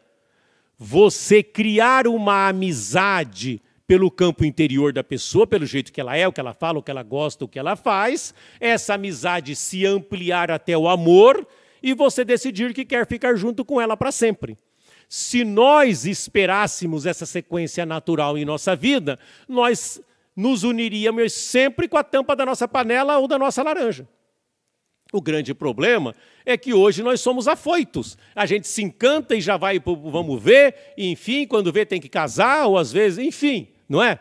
você criar uma amizade pelo campo interior da pessoa, pelo jeito que ela é, o que ela fala, o que ela gosta, o que ela faz, essa amizade se ampliar até o amor e você decidir que quer ficar junto com ela para sempre. Se nós esperássemos essa sequência natural em nossa vida, nós nos uniríamos sempre com a tampa da nossa panela ou da nossa laranja. O grande problema é que hoje nós somos afoitos. A gente se encanta e já vai, vamos ver, e enfim, quando vê tem que casar, ou às vezes, enfim, não é?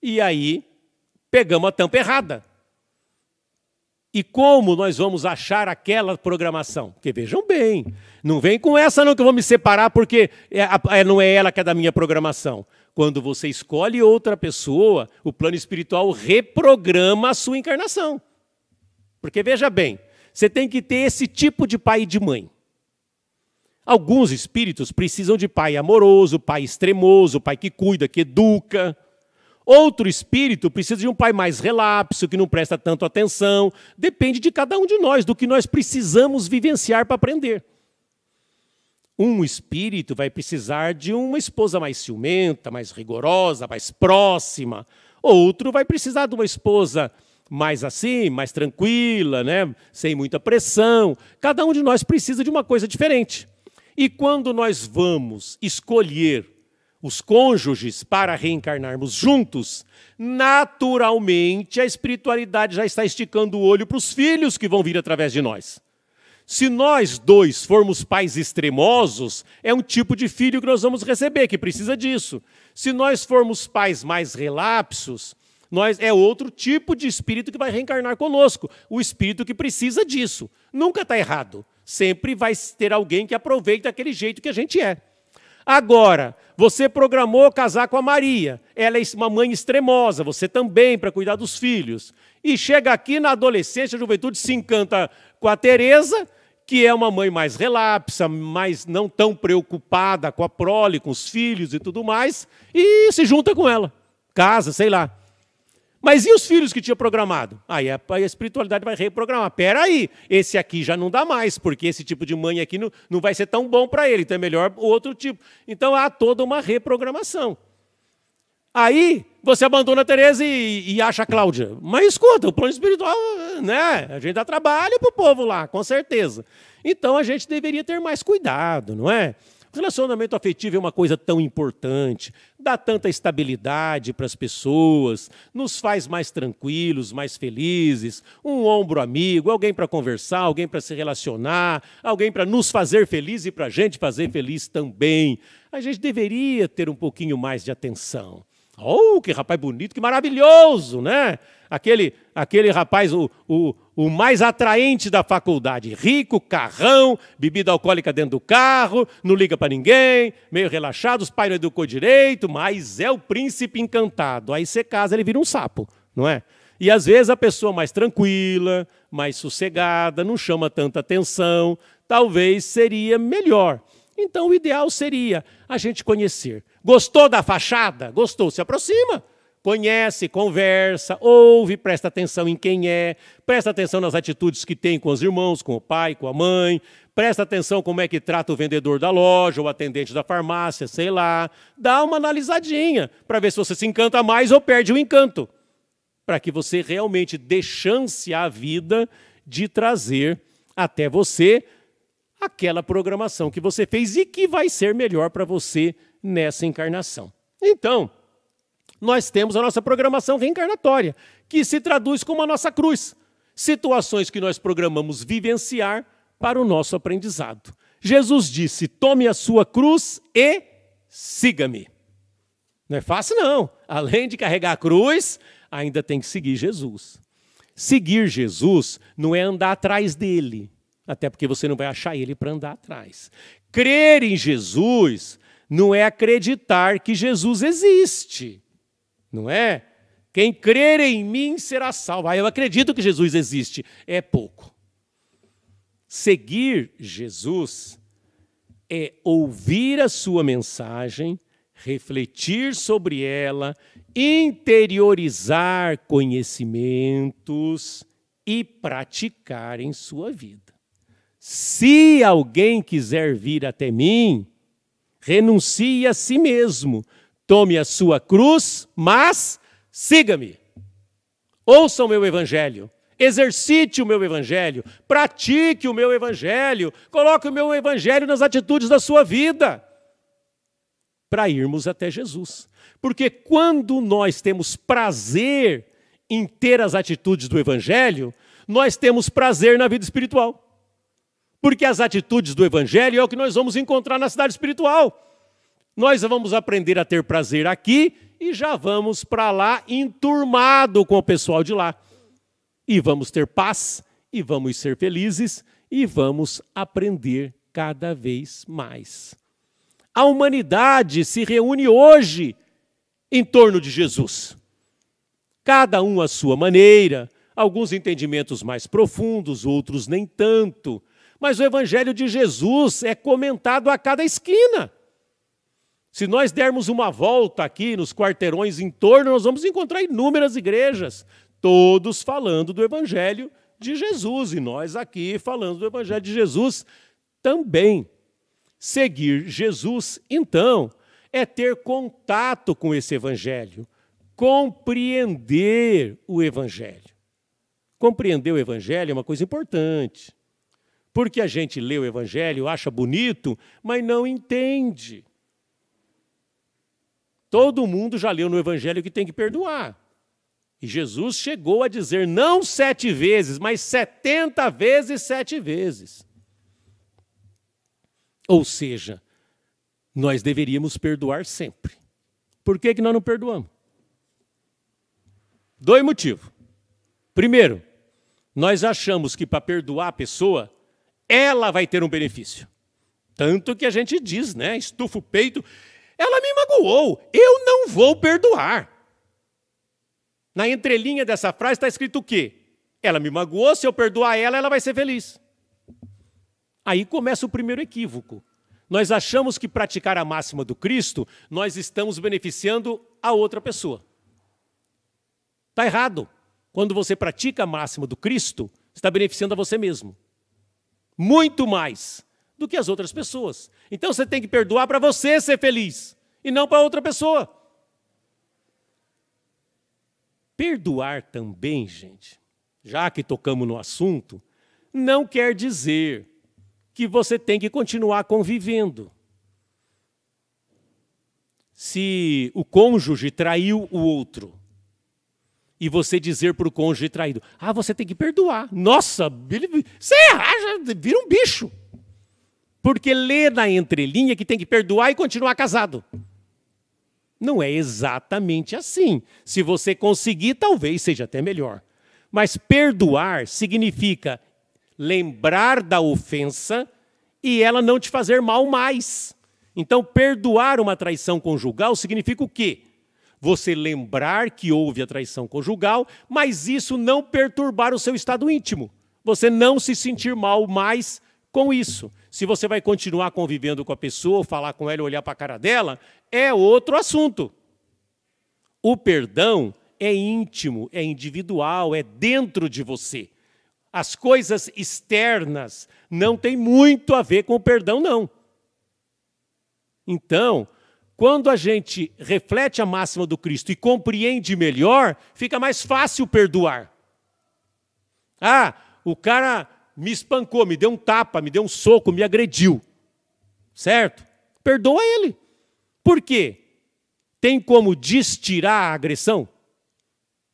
E aí pegamos a tampa errada. E como nós vamos achar aquela programação? Porque vejam bem, não vem com essa não que eu vou me separar porque é, é, não é ela que é da minha programação. Quando você escolhe outra pessoa, o plano espiritual reprograma a sua encarnação. Porque veja bem, você tem que ter esse tipo de pai e de mãe. Alguns espíritos precisam de pai amoroso, pai extremoso, pai que cuida, que educa. Outro espírito precisa de um pai mais relapso, que não presta tanto atenção. Depende de cada um de nós, do que nós precisamos vivenciar para aprender. Um espírito vai precisar de uma esposa mais ciumenta, mais rigorosa, mais próxima. Outro vai precisar de uma esposa mais assim, mais tranquila, né? sem muita pressão. Cada um de nós precisa de uma coisa diferente. E quando nós vamos escolher os cônjuges para reencarnarmos juntos, naturalmente a espiritualidade já está esticando o olho para os filhos que vão vir através de nós. Se nós dois formos pais extremosos, é um tipo de filho que nós vamos receber, que precisa disso. Se nós formos pais mais relapsos, nós é outro tipo de espírito que vai reencarnar conosco, o espírito que precisa disso. Nunca está errado. Sempre vai ter alguém que aproveita aquele jeito que a gente é. Agora, você programou casar com a Maria. Ela é uma mãe extremosa, você também, para cuidar dos filhos. E chega aqui na adolescência, a juventude se encanta com a Teresa, que é uma mãe mais relapsa, mais não tão preocupada com a prole, com os filhos e tudo mais, e se junta com ela. Casa, sei lá. Mas e os filhos que tinha programado? Aí a, espiritualidade vai reprogramar. Pera aí, esse aqui já não dá mais, porque esse tipo de mãe aqui não, não vai ser tão bom para ele, então é melhor o outro tipo. Então há toda uma reprogramação. Aí você abandona a Tereza e, e acha a Cláudia. Mas escuta, o plano espiritual, né? A gente dá trabalho para o povo lá, com certeza. Então a gente deveria ter mais cuidado, não é? Relacionamento afetivo é uma coisa tão importante, dá tanta estabilidade para as pessoas, nos faz mais tranquilos, mais felizes, um ombro amigo, alguém para conversar, alguém para se relacionar, alguém para nos fazer feliz e para a gente fazer feliz também. A gente deveria ter um pouquinho mais de atenção. Oh, que rapaz bonito, que maravilhoso, né? Aquele, aquele rapaz, o, o, o mais atraente da faculdade. Rico, carrão, bebida alcoólica dentro do carro, não liga para ninguém, meio relaxado, os pais não educou direito, mas é o príncipe encantado. Aí você casa, ele vira um sapo, não é? E às vezes a pessoa mais tranquila, mais sossegada, não chama tanta atenção, talvez seria melhor. Então o ideal seria a gente conhecer. Gostou da fachada? Gostou? Se aproxima. Conhece, conversa, ouve, presta atenção em quem é, presta atenção nas atitudes que tem com os irmãos, com o pai, com a mãe, presta atenção como é que trata o vendedor da loja, o atendente da farmácia, sei lá. Dá uma analisadinha para ver se você se encanta mais ou perde o encanto. Para que você realmente dê chance à vida de trazer até você aquela programação que você fez e que vai ser melhor para você nessa encarnação. Então, nós temos a nossa programação reencarnatória, que se traduz como a nossa cruz. Situações que nós programamos vivenciar para o nosso aprendizado. Jesus disse: tome a sua cruz e siga-me. Não é fácil, não. Além de carregar a cruz, ainda tem que seguir Jesus. Seguir Jesus não é andar atrás dele até porque você não vai achar ele para andar atrás. Crer em Jesus não é acreditar que Jesus existe, não é? Quem crer em mim será salvo. Ah, eu acredito que Jesus existe. É pouco. Seguir Jesus é ouvir a sua mensagem, refletir sobre ela, interiorizar conhecimentos e praticar em sua vida. Se alguém quiser vir até mim, renuncie a si mesmo, tome a sua cruz, mas siga-me. Ouça o meu evangelho, exercite o meu evangelho, pratique o meu evangelho, coloque o meu evangelho nas atitudes da sua vida, para irmos até Jesus. Porque quando nós temos prazer em ter as atitudes do evangelho, nós temos prazer na vida espiritual. Porque as atitudes do Evangelho é o que nós vamos encontrar na cidade espiritual. Nós vamos aprender a ter prazer aqui e já vamos para lá enturmado com o pessoal de lá. E vamos ter paz, e vamos ser felizes, e vamos aprender cada vez mais. A humanidade se reúne hoje em torno de Jesus. Cada um à sua maneira, alguns entendimentos mais profundos, outros nem tanto, mas o Evangelho de Jesus é comentado a cada esquina. Se nós dermos uma volta aqui nos quarteirões em torno, nós vamos encontrar inúmeras igrejas, todos falando do Evangelho de Jesus, e nós aqui falando do Evangelho de Jesus também. Seguir Jesus, então, é ter contato com esse Evangelho, compreender o Evangelho. Compreender o Evangelho é uma coisa importante. Porque a gente lê o Evangelho, acha bonito, mas não entende. Todo mundo já leu no Evangelho que tem que perdoar. E Jesus chegou a dizer não sete vezes, mas setenta vezes sete vezes. Ou seja, nós deveríamos perdoar sempre. Por que, que nós não perdoamos? Dois motivos. Primeiro, nós achamos que para perdoar a pessoa, ela vai ter um benefício. Tanto que a gente diz, né? Estufa o peito. Ela me magoou, eu não vou perdoar. Na entrelinha dessa frase está escrito o quê? Ela me magoou, se eu perdoar ela, ela vai ser feliz. Aí começa o primeiro equívoco. Nós achamos que praticar a máxima do Cristo, nós estamos beneficiando a outra pessoa. Está errado. Quando você pratica a máxima do Cristo, está beneficiando a você mesmo muito mais do que as outras pessoas. Então você tem que perdoar para você ser feliz e não para outra pessoa. Perdoar também, gente, já que tocamos no assunto, não quer dizer que você tem que continuar convivendo. Se o cônjuge traiu o outro, e você dizer para o cônjuge traído: Ah, você tem que perdoar. Nossa, ele, você erra, vira um bicho. Porque lê na entrelinha que tem que perdoar e continuar casado. Não é exatamente assim. Se você conseguir, talvez seja até melhor. Mas perdoar significa lembrar da ofensa e ela não te fazer mal mais. Então, perdoar uma traição conjugal significa o quê? você lembrar que houve a traição conjugal, mas isso não perturbar o seu estado íntimo. Você não se sentir mal mais com isso. Se você vai continuar convivendo com a pessoa, falar com ela, olhar para a cara dela, é outro assunto. O perdão é íntimo, é individual, é dentro de você. As coisas externas não têm muito a ver com o perdão, não. Então, quando a gente reflete a máxima do Cristo e compreende melhor, fica mais fácil perdoar. Ah, o cara me espancou, me deu um tapa, me deu um soco, me agrediu. Certo? Perdoa ele. Por quê? Tem como destirar a agressão?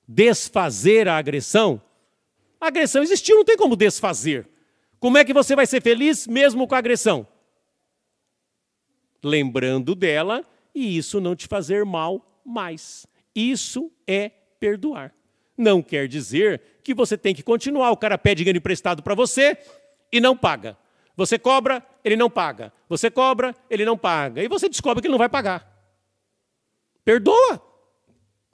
Desfazer a agressão? A agressão existiu, não tem como desfazer. Como é que você vai ser feliz mesmo com a agressão? Lembrando dela e isso não te fazer mal mais. Isso é perdoar. Não quer dizer que você tem que continuar. O cara pede dinheiro emprestado para você e não paga. Você cobra, ele não paga. Você cobra, ele não paga. E você descobre que ele não vai pagar. Perdoa.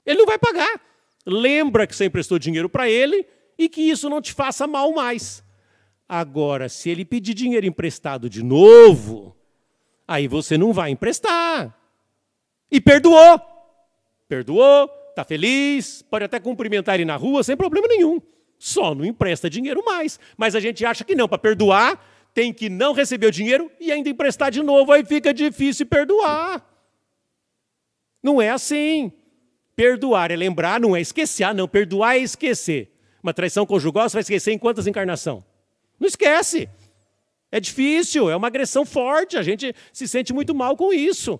Ele não vai pagar. Lembra que você emprestou dinheiro para ele e que isso não te faça mal mais. Agora, se ele pedir dinheiro emprestado de novo, aí você não vai emprestar. E perdoou. Perdoou, está feliz, pode até cumprimentar ele na rua sem problema nenhum. Só não empresta dinheiro mais. Mas a gente acha que não, para perdoar, tem que não receber o dinheiro e ainda emprestar de novo, aí fica difícil perdoar. Não é assim. Perdoar é lembrar, não é esquecer, ah, não. Perdoar é esquecer. Uma traição conjugal você vai esquecer em quantas encarnação? Não esquece. É difícil, é uma agressão forte, a gente se sente muito mal com isso.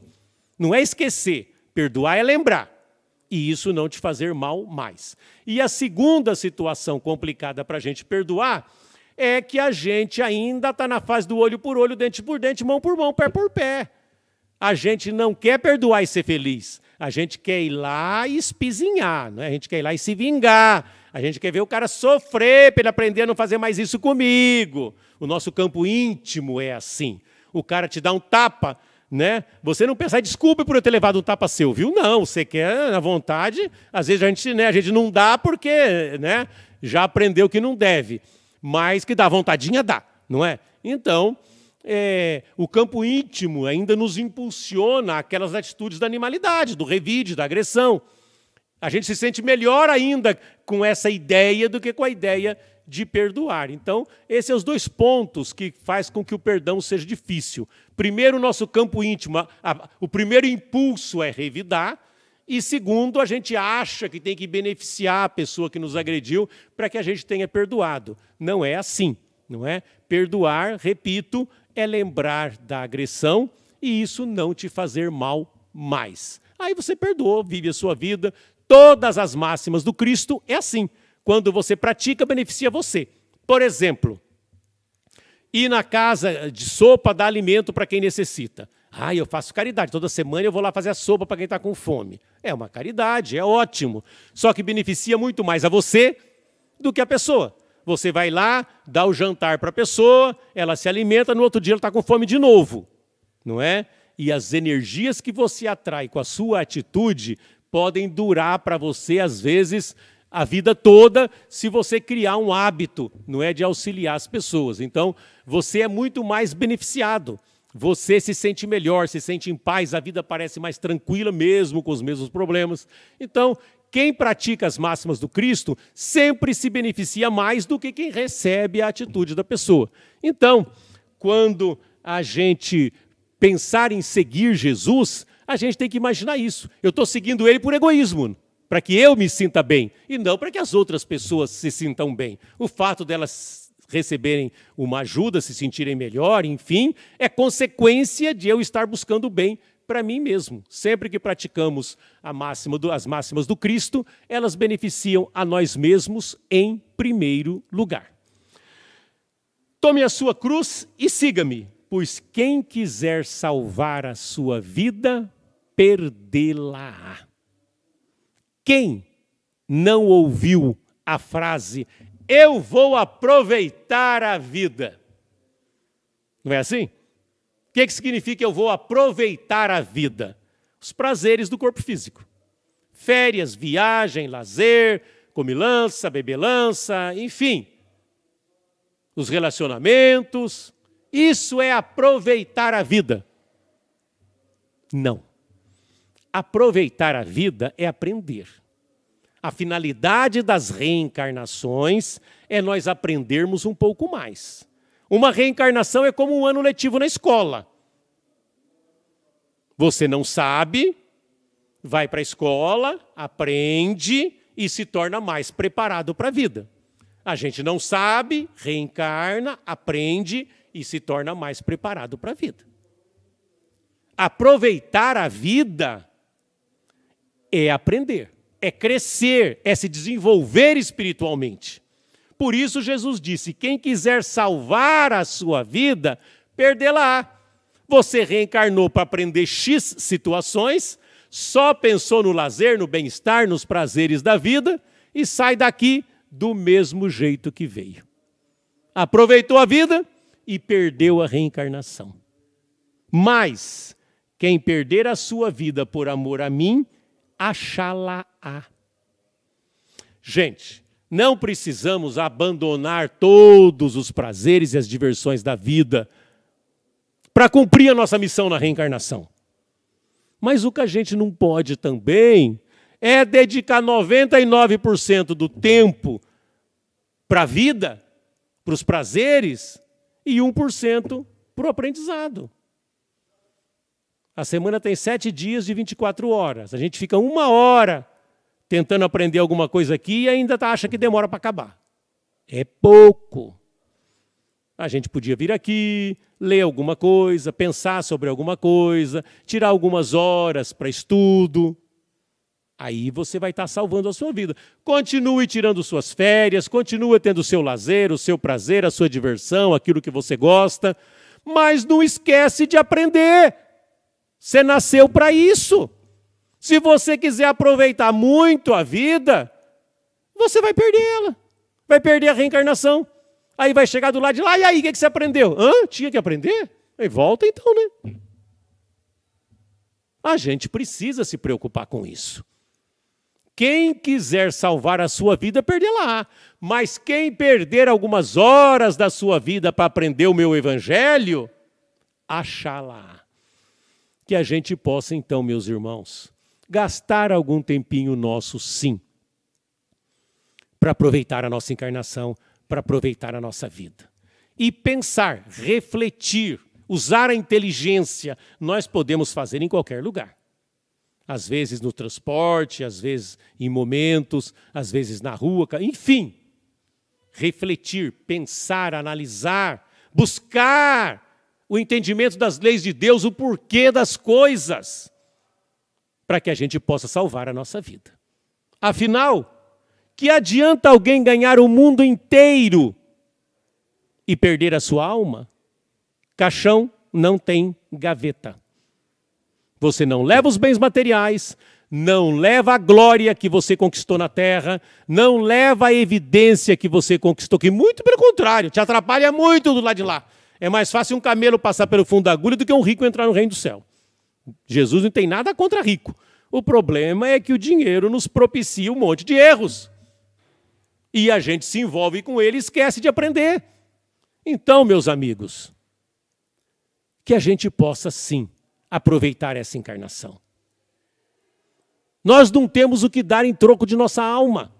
Não é esquecer, perdoar é lembrar. E isso não te fazer mal mais. E a segunda situação complicada para a gente perdoar é que a gente ainda está na fase do olho por olho, dente por dente, mão por mão, pé por pé. A gente não quer perdoar e ser feliz. A gente quer ir lá e espizinhar, né? a gente quer ir lá e se vingar. A gente quer ver o cara sofrer para ele aprender a não fazer mais isso comigo. O nosso campo íntimo é assim. O cara te dá um tapa, né? Você não pensar, desculpe por eu ter levado um tapa seu, viu? Não, você quer na vontade, às vezes a gente, né, a gente não dá porque, né, já aprendeu que não deve, mas que dá vontadinha dá, não é? Então, é, o campo íntimo ainda nos impulsiona aquelas atitudes da animalidade, do revide, da agressão. A gente se sente melhor ainda com essa ideia do que com a ideia de perdoar. Então, esses são os dois pontos que faz com que o perdão seja difícil. Primeiro, o nosso campo íntimo, a, o primeiro impulso é revidar, e segundo, a gente acha que tem que beneficiar a pessoa que nos agrediu para que a gente tenha perdoado. Não é assim, não é? Perdoar, repito, é lembrar da agressão e isso não te fazer mal mais. Aí você perdoou, vive a sua vida. Todas as máximas do Cristo é assim quando você pratica, beneficia você. Por exemplo, ir na casa de sopa dar alimento para quem necessita. Ah, eu faço caridade. Toda semana eu vou lá fazer a sopa para quem está com fome. É uma caridade, é ótimo. Só que beneficia muito mais a você do que a pessoa. Você vai lá, dá o jantar para a pessoa, ela se alimenta, no outro dia ela está com fome de novo. Não é? E as energias que você atrai com a sua atitude podem durar para você, às vezes, a vida toda se você criar um hábito, não é de auxiliar as pessoas. Então, você é muito mais beneficiado. Você se sente melhor, se sente em paz, a vida parece mais tranquila mesmo com os mesmos problemas. Então, quem pratica as máximas do Cristo sempre se beneficia mais do que quem recebe a atitude da pessoa. Então, quando a gente pensar em seguir Jesus, a gente tem que imaginar isso. Eu estou seguindo ele por egoísmo para que eu me sinta bem e não para que as outras pessoas se sintam bem. O fato delas receberem uma ajuda, se sentirem melhor, enfim, é consequência de eu estar buscando o bem para mim mesmo. Sempre que praticamos máxima do, as máximas do Cristo, elas beneficiam a nós mesmos em primeiro lugar. Tome a sua cruz e siga-me, pois quem quiser salvar a sua vida, perdê-la-á. Quem não ouviu a frase eu vou aproveitar a vida? Não é assim? O que, é que significa eu vou aproveitar a vida? Os prazeres do corpo físico. Férias, viagem, lazer, comilança, bebelança, enfim. Os relacionamentos. Isso é aproveitar a vida. Não aproveitar a vida é aprender. A finalidade das reencarnações é nós aprendermos um pouco mais. Uma reencarnação é como um ano letivo na escola. Você não sabe, vai para a escola, aprende e se torna mais preparado para a vida. A gente não sabe, reencarna, aprende e se torna mais preparado para a vida. Aproveitar a vida é aprender, é crescer, é se desenvolver espiritualmente. Por isso Jesus disse: quem quiser salvar a sua vida, perdê-la. Você reencarnou para aprender X situações, só pensou no lazer, no bem-estar, nos prazeres da vida e sai daqui do mesmo jeito que veio. Aproveitou a vida e perdeu a reencarnação. Mas quem perder a sua vida por amor a mim, Axalá. Gente, não precisamos abandonar todos os prazeres e as diversões da vida para cumprir a nossa missão na reencarnação. Mas o que a gente não pode também é dedicar 99% do tempo para a vida, para os prazeres, e 1% para o aprendizado. A semana tem sete dias de 24 horas. A gente fica uma hora tentando aprender alguma coisa aqui e ainda tá, acha que demora para acabar. É pouco. A gente podia vir aqui, ler alguma coisa, pensar sobre alguma coisa, tirar algumas horas para estudo. Aí você vai estar tá salvando a sua vida. Continue tirando suas férias, continue tendo o seu lazer, o seu prazer, a sua diversão, aquilo que você gosta, mas não esquece de aprender. Você nasceu para isso. Se você quiser aproveitar muito a vida, você vai perder ela. Vai perder a reencarnação. Aí vai chegar do lado de lá, e aí, o que você aprendeu? Hã? Tinha que aprender? Aí volta então, né? A gente precisa se preocupar com isso. Quem quiser salvar a sua vida, perde lá. Mas quem perder algumas horas da sua vida para aprender o meu evangelho, achá lá que a gente possa, então, meus irmãos, gastar algum tempinho nosso, sim, para aproveitar a nossa encarnação, para aproveitar a nossa vida. E pensar, refletir, usar a inteligência, nós podemos fazer em qualquer lugar. Às vezes no transporte, às vezes em momentos, às vezes na rua, enfim. Refletir, pensar, analisar, buscar o entendimento das leis de Deus, o porquê das coisas, para que a gente possa salvar a nossa vida. Afinal, que adianta alguém ganhar o mundo inteiro e perder a sua alma? Caixão não tem gaveta. Você não leva os bens materiais, não leva a glória que você conquistou na terra, não leva a evidência que você conquistou, que muito pelo contrário, te atrapalha muito do lado de lá. É mais fácil um camelo passar pelo fundo da agulha do que um rico entrar no reino do céu. Jesus não tem nada contra rico. O problema é que o dinheiro nos propicia um monte de erros. E a gente se envolve com ele e esquece de aprender. Então, meus amigos, que a gente possa sim aproveitar essa encarnação. Nós não temos o que dar em troco de nossa alma.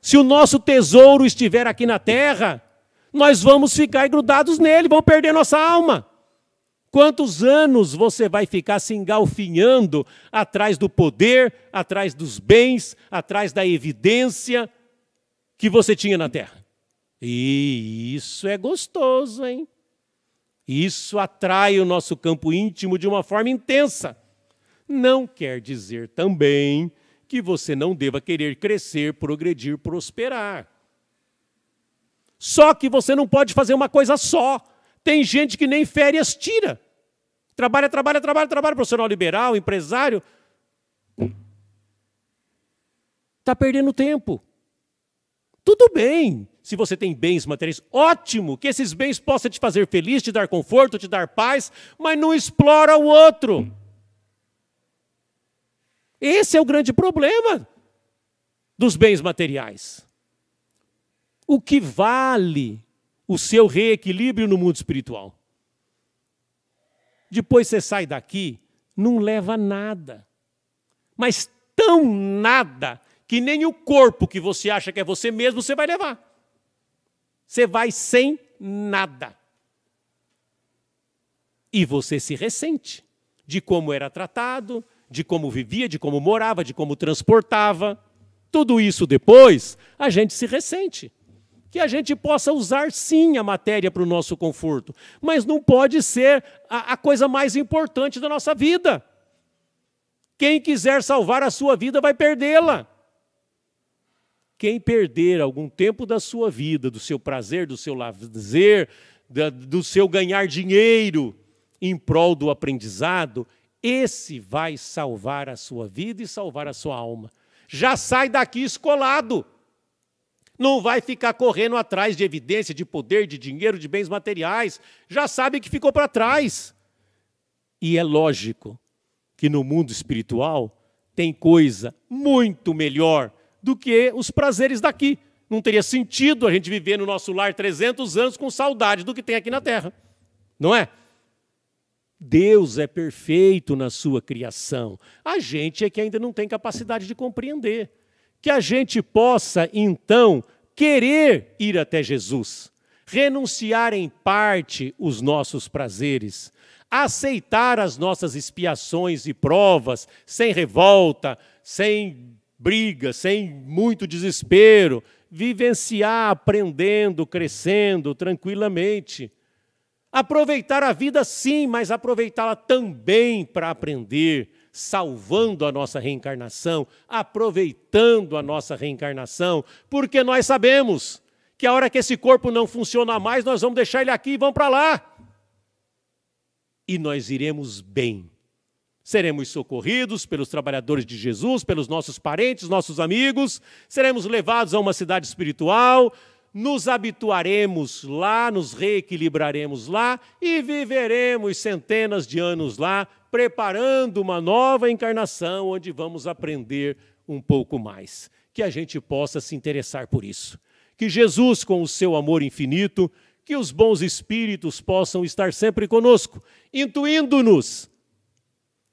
Se o nosso tesouro estiver aqui na terra, nós vamos ficar grudados nele, vamos perder nossa alma. Quantos anos você vai ficar se engalfinhando atrás do poder, atrás dos bens, atrás da evidência que você tinha na terra? E isso é gostoso, hein? Isso atrai o nosso campo íntimo de uma forma intensa. Não quer dizer também que você não deva querer crescer, progredir, prosperar. Só que você não pode fazer uma coisa só. Tem gente que nem férias tira. Trabalha, trabalha, trabalha, trabalha, profissional liberal, empresário. Está perdendo tempo. Tudo bem se você tem bens materiais, ótimo que esses bens possam te fazer feliz, te dar conforto, te dar paz, mas não explora o outro. Esse é o grande problema dos bens materiais o que vale o seu reequilíbrio no mundo espiritual. Depois você sai daqui, não leva nada. Mas tão nada que nem o corpo que você acha que é você mesmo você vai levar. Você vai sem nada. E você se ressente de como era tratado, de como vivia, de como morava, de como transportava. Tudo isso depois, a gente se ressente que a gente possa usar sim a matéria para o nosso conforto, mas não pode ser a, a, coisa mais importante da nossa vida. Quem quiser salvar a sua vida vai perdê-la. Quem perder algum tempo da sua vida, do seu prazer, do seu lazer, da, do seu ganhar dinheiro em prol do aprendizado, esse vai salvar a sua vida e salvar a sua alma. Já sai daqui escolado. Não vai ficar correndo atrás de evidência, de poder, de dinheiro, de bens materiais. Já sabe que ficou para trás. E é lógico que no mundo espiritual tem coisa muito melhor do que os prazeres daqui. Não teria sentido a gente viver no nosso lar 300 anos com saudade do que tem aqui na terra. Não é? Deus é perfeito na sua criação. A gente é que ainda não tem capacidade de compreender que a gente possa, então, querer ir até Jesus, renunciar em parte os nossos prazeres, aceitar as nossas expiações e provas sem revolta, sem briga, sem muito desespero, vivenciar aprendendo, crescendo tranquilamente. Aproveitar a vida, sim, mas aproveitá-la também para aprender, salvando a nossa reencarnação, aproveitando a nossa reencarnação, porque nós sabemos que a hora que esse corpo não funcionar mais, nós vamos deixar ele aqui e vamos para lá. E nós iremos bem. Seremos socorridos pelos trabalhadores de Jesus, pelos nossos parentes, nossos amigos, seremos levados a uma cidade espiritual, nos habituaremos lá, nos reequilibraremos lá e viveremos centenas de anos lá, preparando uma nova encarnação onde vamos aprender um pouco mais. Que a gente possa se interessar por isso. Que Jesus, com o seu amor infinito, que os bons espíritos possam estar sempre conosco, intuindo-nos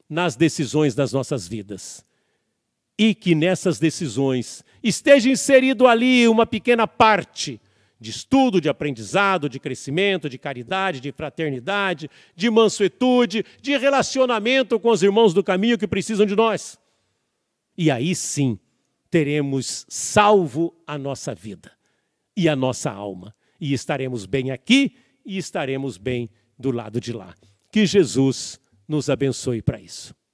nas decisões das nossas vidas. E que nessas decisões esteja inserido ali uma pequena parte de estudo, de aprendizado, de crescimento, de caridade, de fraternidade, de mansuetude, de relacionamento com os irmãos do caminho que precisam de nós. E aí sim teremos salvo a nossa vida e a nossa alma. E estaremos bem aqui e estaremos bem do lado de lá. Que Jesus nos abençoe para isso.